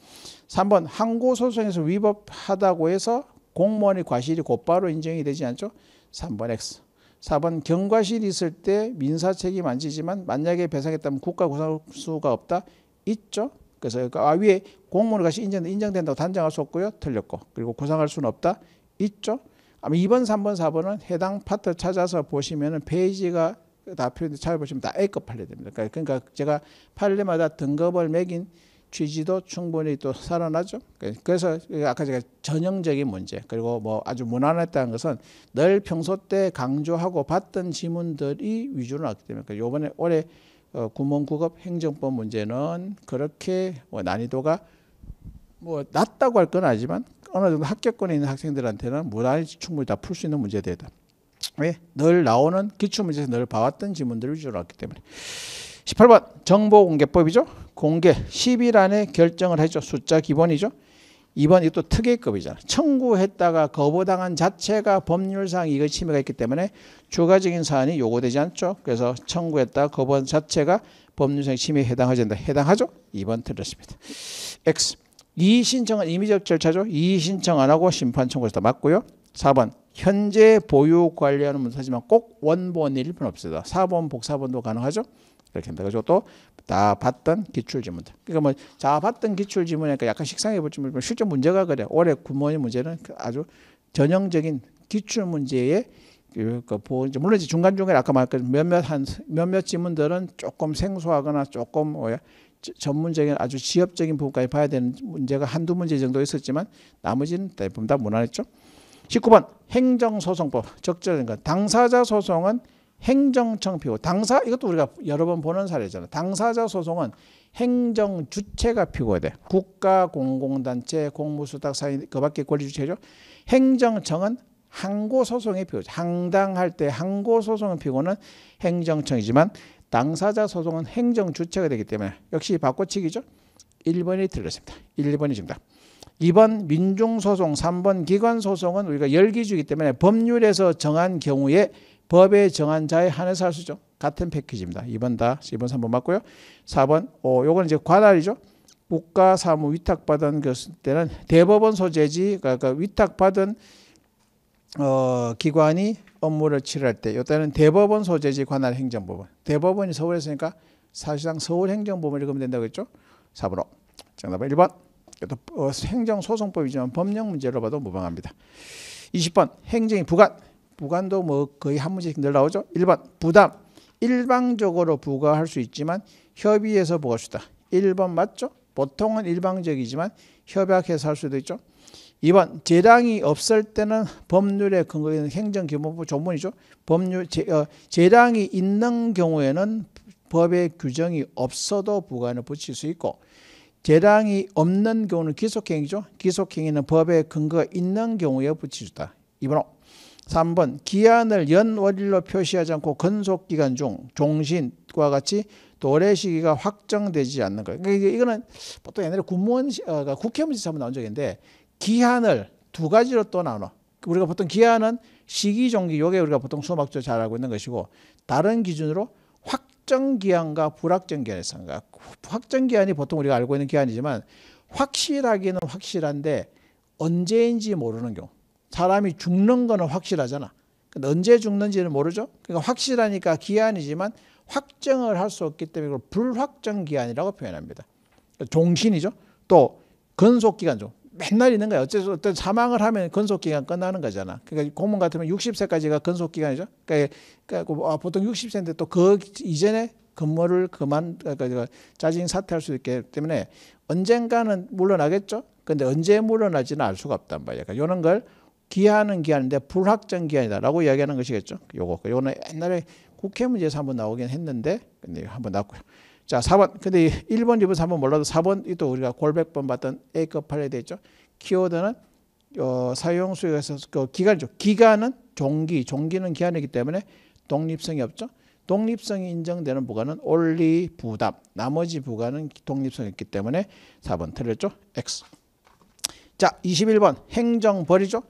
3번 항고소송에서 위법하다고 해서 공무원의 과실이 곧바로 인정이 되지 않죠. 3번 X. 4번 경과실이 있을 때 민사 책임 안 지지만 만약에 배상했다면 국가 고상수가 없다 있죠. 그래서 그러니까 아 위에 공무원을 같이 인정 인정된다고 단정할 수 없고요. 틀렸고. 그리고 고상할 수는 없다. 있죠. 아마 2번, 3번, 4번은 해당 파트 찾아서 보시면은 페이지가 다 표현 찾잘보시면다 A급 판례 됩니다. 그러니까, 그러니까 제가 판례마다 등급을 매긴 취지도 충분히 또 살아나죠. 그래서 아까 제가 전형적인 문제 그리고 뭐 아주 무난했다는 것은 늘 평소 때 강조하고 받던 지문들이 위주로 나왔기 때문에 그러니까 요번에 올해 어, 구몬구급 행정법 문제는 그렇게 뭐 난이도가 뭐 낮다고 할 건 아니지만 어느 정도 합격권에 있는 학생들한테는 무난히 충분히 다 풀 수 있는 문제들다 왜? 늘 나오는 기출문제에서 늘 봐왔던 지문들을 위주로 왔기 때문에 18번 정보공개법이죠. 공개 10일 안에 결정을 해줘 숫자 기본이죠. 2번 이것도 특혜급이잖아. 청구했다가 거부당한 자체가 법률상 이거 침해가 있기 때문에 추가적인 사안이 요구되지 않죠. 그래서 청구했다 거부한 자체가 법률상 침해에 해당하지 않다 해당하죠? 2번 틀렸습니다. X. 이 신청은 임의적 절차죠. 이 신청 안 하고 심판 청구해서 다 맞고요. 4번 현재 보유 관리하는 문서지만 꼭 원본일 뿐 없습니다. 4번 복사본도 가능하죠. 이렇게 한다가지고 또 다 봤던 기출 지문들. 그러니까 뭐자 봤던 기출 지문이니까 약간 식상해 볼지만 실제 문제가 그래. 올해 구몬의 문제는 그 아주 전형적인 기출 문제의 그, 그 물론 이제 중간 중에 아까 말했 몇몇 한 몇몇 지문들은 조금 생소하거나 조금 뭐야 전문적인 아주 지엽적인 부분까지 봐야 되는 문제가 한두 문제 정도 있었지만 나머지는 대부분 다 무난했죠. 19번 행정소송법 적절한 건 당사자 소송은 행정청 피고 당사 이것도 우리가 여러 번 보는 사례잖아요. 당사자 소송은 행정 주체가 피고해야 돼. 국가 공공단체 공무수탁 사인 그밖에 권리 주체죠. 행정청은 항고 소송의 피고죠. 항당할 때 항고 소송의 피고는 행정청이지만 당사자 소송은 행정 주체가 되기 때문에 역시 바꿔치기죠. 1번이 틀렸습니다. 1번이 정다 2번 민중소송, 3번 기관소송은 우리가 열기주기 때문에 법률에서 정한 경우에 법에 정한 자에 한해서 할수 있죠. 같은 패키지입니다. 2번 다 1번 3번 맞고요. 4번 어, 요건 이제 관할이죠. 국가 사무 위탁받은 때는 대법원 소재지 그러니까 그 위탁받은 어, 기관이 업무를 치할 때, 이때는 대법원 소재지 관할 행정법원. 대법원이 서울에 있니까 사실상 서울행정법원 읽으면 된다고 했죠. 4번 정답은 1번. 이 어, 행정소송법이지만 법령 문제로 봐도 무방합니다. 20번 행정이 부관. 부관도 뭐 거의 한 문제씩 늘 나오죠. 1번 부담. 일방적으로 부과할 수 있지만 협의해서 부과수다. 1번 맞죠? 보통은 일방적이지만 협약해서 할 수도 있죠. 2번 재량이 없을 때는 법률에 근거된 행정기본법 조문이죠. 법률 재, 어, 재량이 있는 경우에는 법의 규정이 없어도 부관을 붙일 수 있고 재량이 없는 경우는 기속행위죠. 기속행위는 법의 근거가 있는 경우에 붙일 수다. 2번 3번 기한을 연월일로 표시하지 않고 근속기간 중 종신과 같이 도래 시기가 확정되지 않는 거예요. 그러니까 이거는 보통 옛날에 군무원 어, 그러니까 국회문제에서 나온 적인데 기한을 두 가지로 또 나눠. 우리가 보통 기한은 시기 종기 요게 우리가 보통 수학적으로 잘 알고 있는 것이고 다른 기준으로 확정 기한과 불확정 기한의 상가. 그러니까 확정 기한이 보통 우리가 알고 있는 기한이지만 확실하기는 확실한데 언제인지 모르는 경우. 사람이 죽는 거는 확실하잖아. 그러니까 언제 죽는지는 모르죠. 그러니까 확실하니까 기한이지만 확정을 할 수 없기 때문에 그걸 불확정 기한이라고 표현합니다. 종신이죠. 또 건속 기간 중 맨날 있는 거야. 어째서 어떤 사망을 하면 건속 기간 끝나는 거잖아. 그러니까 고문 같으면 60세까지가 건속 기간이죠. 그러니까, 그러니까 뭐, 아, 보통 60세인데 또 그 이전에 근무를 그만 그러니까 자진 사퇴할 수 있기 때문에 언젠가는 물러나겠죠. 근데 언제 물러나지는알 수가 없단 말이야. 그러니까 이런 걸 기하는 기한인데 불확정 기한이다라고 이야기하는 것이겠죠. 요거. 요거는 옛날에 국회 문제에서 한번 나오긴 했는데 근데 한번 나왔고요. 자, 4번. 근데 1번, 2번, 3번 몰라도 4번이 또 우리가 골백번 봤던 A급 판례 되죠. 키워드는 어, 사용 수에서그 기간이죠. 기간은 종기, 종기는 기한이기 때문에 독립성이 없죠. 독립성이 인정되는 부가는 원리 부담, 나머지 부가는 독립성이 있기 때문에 4번 틀렸죠. X. 자, 21번 행정 벌이죠.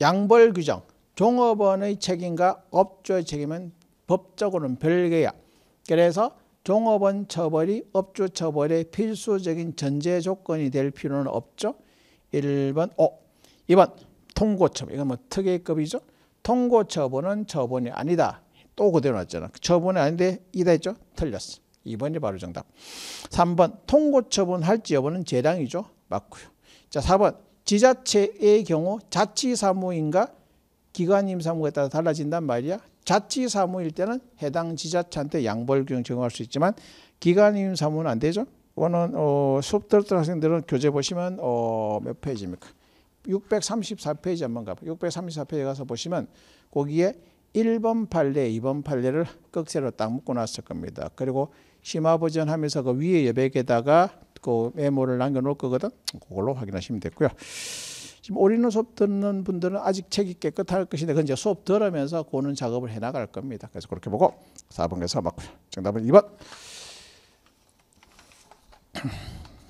양벌 규정, 종업원의 책임과 업주의 책임은 법적으로는 별개야. 그래서 종업원 처벌이 업주 처벌의 필수적인 전제 조건이 될 필요는 없죠. 1번 O. 2번 통고 처분. 이건 뭐 특혜급이죠. 통고 처분은 처분이 아니다. 또 그대로 났잖아. 처분이 아닌데 이다 했죠. 틀렸어. 2번이 바로 정답. 3번 통고 처분할지 여부는 재량이죠. 맞고요. 자, 4번 지자체의 경우 자치사무인가 기관임사무에 따라 달라진단 말이야. 자치사무일 때는 해당 지자체한테 양벌 규정 적용할 수 있지만 기관임사무는 안 되죠. 이거는 어, 수업 들었던 학생들은 교재 보시면 어, 몇 페이지입니까? 634페이지 한번 가봐. 634페이지 가서 보시면 거기에 1번 판례, 2번 판례를 꺽쇠로 딱 묶어 놨을 겁니다. 그리고 심화 보전하면서 그 위에 여백에다가 그 메모를 남겨놓을 거거든. 그걸로 확인하시면 됐고요. 지금 올인원 수업 듣는 분들은 아직 책이 깨끗할 것인데 그건 이제 수업 들으면서 고는 작업을 해나갈 겁니다. 그래서 그렇게 보고 4번에서 맞고요. 정답은 2번.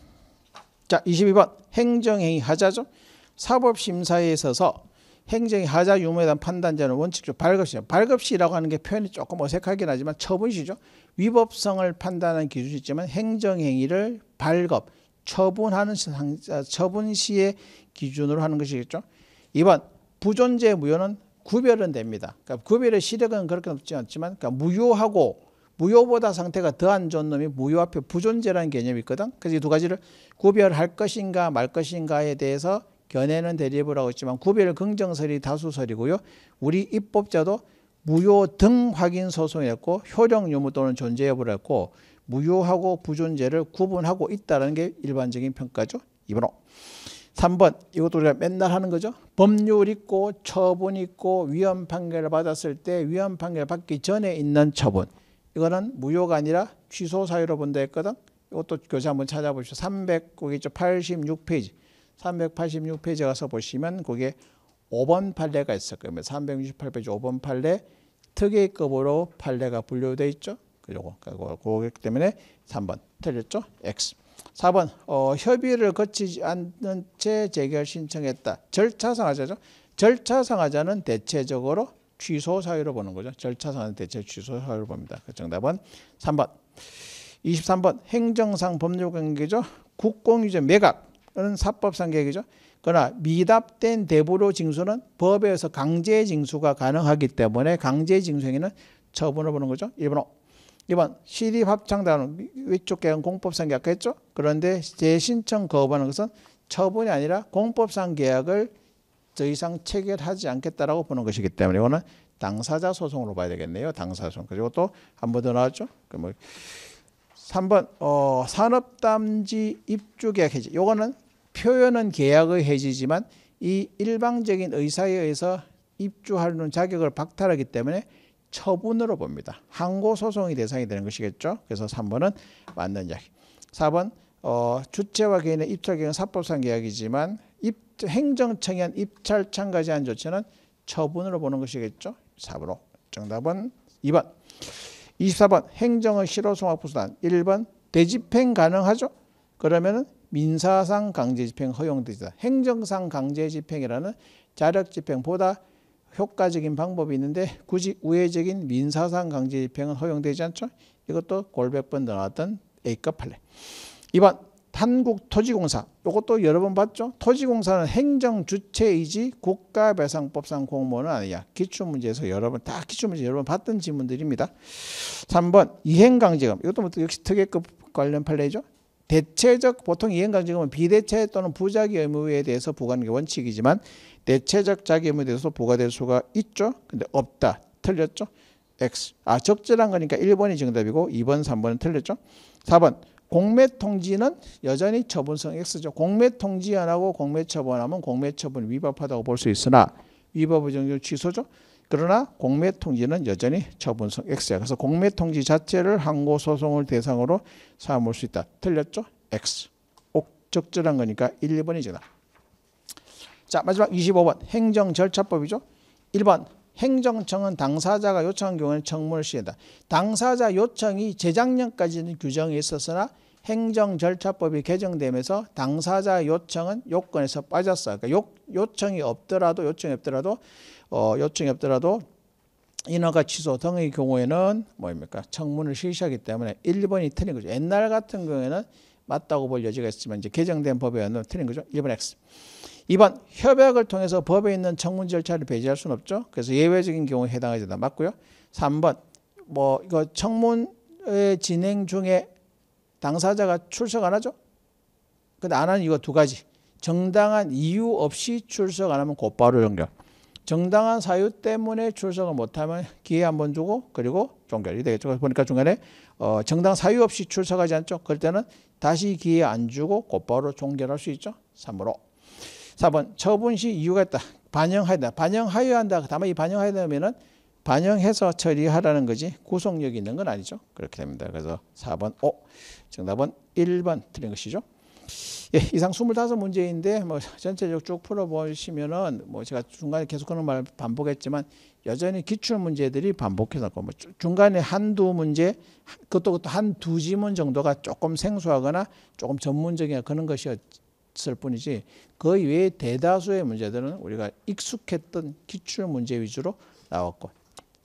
자, 22번 행정행위 하자죠. 사법심사에 있어서 행정의 하자 유무에 대한 판단자는 원칙적 발급시죠. 발급시라고 하는 게 표현이 조금 어색하긴 하지만 처분시죠. 위법성을 판단하는 기준이 있지만 행정행위를 발급, 처분하는 처분 시의 기준으로 하는 것이겠죠. 2번 부존재 무효는 구별은 됩니다. 그러니까 구별의 시력은 그렇게 높지 않지만 그러니까 무효하고 무효보다 상태가 더 안 좋은 놈이 무효 앞에 부존재라는 개념이 있거든. 그래서 이 두 가지를 구별할 것인가 말 것인가에 대해서 견해는 대립이라고 했지만 구별 긍정설이 다수설이고요. 우리 입법자도 무효 등 확인 소송했고 효력 유무 또는 존재 여부를 했고 무효하고 부존재를 구분하고 있다는 게 일반적인 평가죠. 2번호. 3번 이것도 우리가 맨날 하는 거죠. 법률 있고 처분 있고 위헌 판결을 받았을 때 위헌 판결 받기 전에 있는 처분. 이거는 무효가 아니라 취소 사유로 본다 했거든. 이것도 교재 한번 찾아보십시오. 300 거기 죠 86페이지. 386페이지 가서 보시면 거기에 5번 판례가 있을 겁니다. 368페이지 5번 판례 특이급으로 판례가 분류되어 있죠. 그리고 그렇기 때문에 3번 틀렸죠. X. 4번 어, 협의를 거치지 않는 채 재결 신청했다. 절차상 하자죠. 절차상 하자는 대체적으로 취소 사유로 보는 거죠. 절차상 하는 대체 취소 사유로 봅니다. 그 정답은 3번. 23번 행정상 법률 관계죠. 국공유전 매각 그런 사법상 계획이죠. 그러나 미답된 대부로 징수는 법에서 강제 징수가 가능하기 때문에 강제 징수 행위는 처분을 보는 거죠. 1번호. 2번 시립합창단은 위쪽 계약은 공법상 계약했죠. 그런데 재신청 거부하는 것은 처분이 아니라 공법상 계약을 더 이상 체결하지 않겠다라고 보는 것이기 때문에 이거는 당사자 소송으로 봐야 되겠네요. 당사자 소송. 그리고 또 한 번 더 나왔죠. 그뭐 3번 어, 산업담지 입주계약 해지. 요거는 표현은 계약의 해지지만 이 일방적인 의사에 의해서 입주하는 자격을 박탈하기 때문에 처분으로 봅니다. 항고 소송이 대상이 되는 것이겠죠. 그래서 3번은 맞는 이야기. 4번 어, 주체와 개인의 입찰계약은 사법상 계약이지만 입, 행정청이 한 입찰 참가지 한 조치는 처분으로 보는 것이겠죠. 4번으로 정답은 2번. 24번 행정의 실효송합 부수단 1번 대집행 가능하죠. 그러면 민사상 강제집행 허용되다. 행정상 강제집행이라는 자력집행보다 효과적인 방법이 있는데 굳이 우회적인 민사상 강제집행은 허용되지 않죠. 이것도 골백번 나왔던 A급 판례. 2번 한국토지공사 이것도 여러 번 봤죠. 토지공사는 행정주체이지 국가배상법상 공무원은 아니야. 기출문제에서 여러 번다 기출문제 여러 번 봤던 지문들입니다. 3번 이행강제금 이것도 뭐 역시 특혜급 관련 판례죠. 대체적 보통 이행강제금은 비대체 또는 부작위 의무에 대해서 부과하는 게 원칙이지만 대체적 자기 의무에 대해서 부과될 수가 있죠. 근데 없다. 틀렸죠. X. 아 적절한 거니까 1번이 정답이고 2번, 3번은 틀렸죠. 4번 공매 통지는 여전히 처분성 X죠. 공매 통지 안 하고 공매 처분하면 공매 처분 위법하다고 볼 수 있으나 위법의 정도 취소죠. 그러나 공매 통지는 여전히 처분성 X야. 그래서 공매 통지 자체를 항고 소송을 대상으로 삼을 수 있다. 틀렸죠? X. 옥적절한 거니까 1, 번이 정답. 자, 마지막 25번. 행정 절차법이죠. 1번. 행정청은 당사자가 요청한 경우에는 청문을 시행한다. 당사자 요청이 재작년까지는 규정이 있었으나 행정 절차법이 개정되면서 당사자 요청은 요건에서 빠졌어. 그러니까 요, 요청이 없더라도 요청이 없더라도 어, 요청이 없더라도 인허가 취소 등의 경우에는 뭐입니까? 청문을 실시하기 때문에 1번이 틀린 거죠. 옛날 같은 경우에는 맞다고 볼 여지가 있지만 이제 개정된 법에 의하면 틀린 거죠. 1번 X. 2번 협약을 통해서 법에 있는 청문 절차를 배제할 수는 없죠. 그래서 예외적인 경우에 해당하지 않다. 맞고요. 3번 뭐 이거 청문의 진행 중에 당사자가 출석 안 하죠. 근데 안 하는 이거 두 가지. 정당한 이유 없이 출석 안 하면 곧바로 연결. 정당한 사유 때문에 출석을 못하면 기회 한 번 주고 그리고 종결이 되겠죠. 보니까 중간에 어, 정당 사유 없이 출석하지 않죠. 그럴 때는 다시 기회 안 주고 곧바로 종결할 수 있죠. 3으로. 4번 처분 시 이유가 있다. 반영한다 반영하여야 한다. 다만 이 반영하여야 되면은 반영해서 처리하라는 거지 구속력이 있는 건 아니죠. 그렇게 됩니다. 그래서 4번 O. 정답은 1번 틀린 것이죠. 예, 이상 25문제인데 뭐 전체적 으로쭉 풀어보시면은 뭐 제가 중간에 계속하는 말 반복했지만 여전히 기출 문제들이 반복해서 뭐 중간에 한두 문제 그것도 그것도 한두 지문 정도가 조금 생소하거나 조금 전문적이나 그런 것이었을 뿐이지 그 외의 대다수의 문제들은 우리가 익숙했던 기출 문제 위주로 나왔고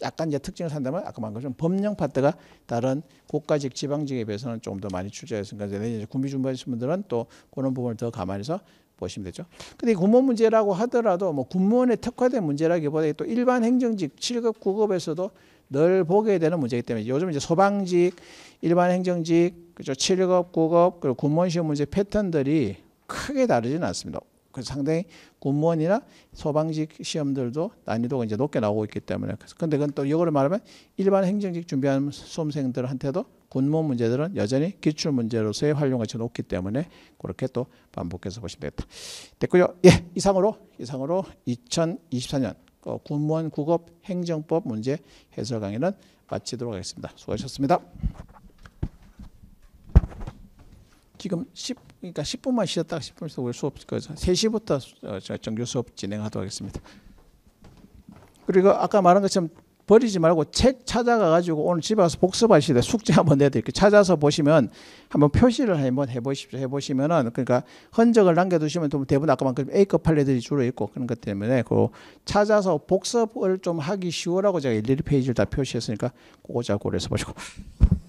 약간 이제 특징을 산다면 아까 말한 것처럼 법령 파트가 다른 고가직 지방직에 비해서는 조금 더 많이 출제했으니까 이제 군비 준비하신 분들은 또 그런 부분을 더 감안해서 보시면 되죠. 근데 이 군무 문제라고 하더라도 뭐 군무원에 특화된 문제라기보다 또 일반 행정직 7급, 9급에서도 늘 보게 되는 문제이기 때문에 요즘 이제 소방직, 일반 행정직, 그죠 7급, 9급 그리고 군무원 시험 문제 패턴들이 크게 다르지는 않습니다. 그래서 상당히 군무원이나 소방직 시험들도 난이도가 이제 높게 나오고 있기 때문에 그래서 근데 그건 또 이거를 말하면 일반 행정직 준비하는 수험생들한테도 군무 원 문제들은 여전히 기출 문제로서의 활용가치가 높기 때문에 그렇게 또 반복해서 보시면 되겠다. 됐고요. 예, 이상으로 이상으로 2024년 어, 군무원 국업 행정법 문제 해설 강의는 마치도록 하겠습니다. 수고하셨습니다. 지금 10. 그러니까 10분만 쉬었다가 10분 있어 올수업을 거죠. 3시부터 어, 정규 수업 진행하도록 하겠습니다. 그리고 아까 말한 것처럼 버리지 말고 책 찾아가 가지고 오늘 집에 와서 복습하실 때 숙제 한번 내드릴게요. 찾아서 보시면 한번 표시를 한번 해보십시오. 해보시면은 그러니까 흔적을 남겨두시면 대부분 아까 만큼 A급 판례들이 주로 있고 그런 것 때문에 그 찾아서 복습을 좀 하기 쉬워라고 제가 일일이 페이지를 다 표시했으니까 그거 잘 고려해서 보시고.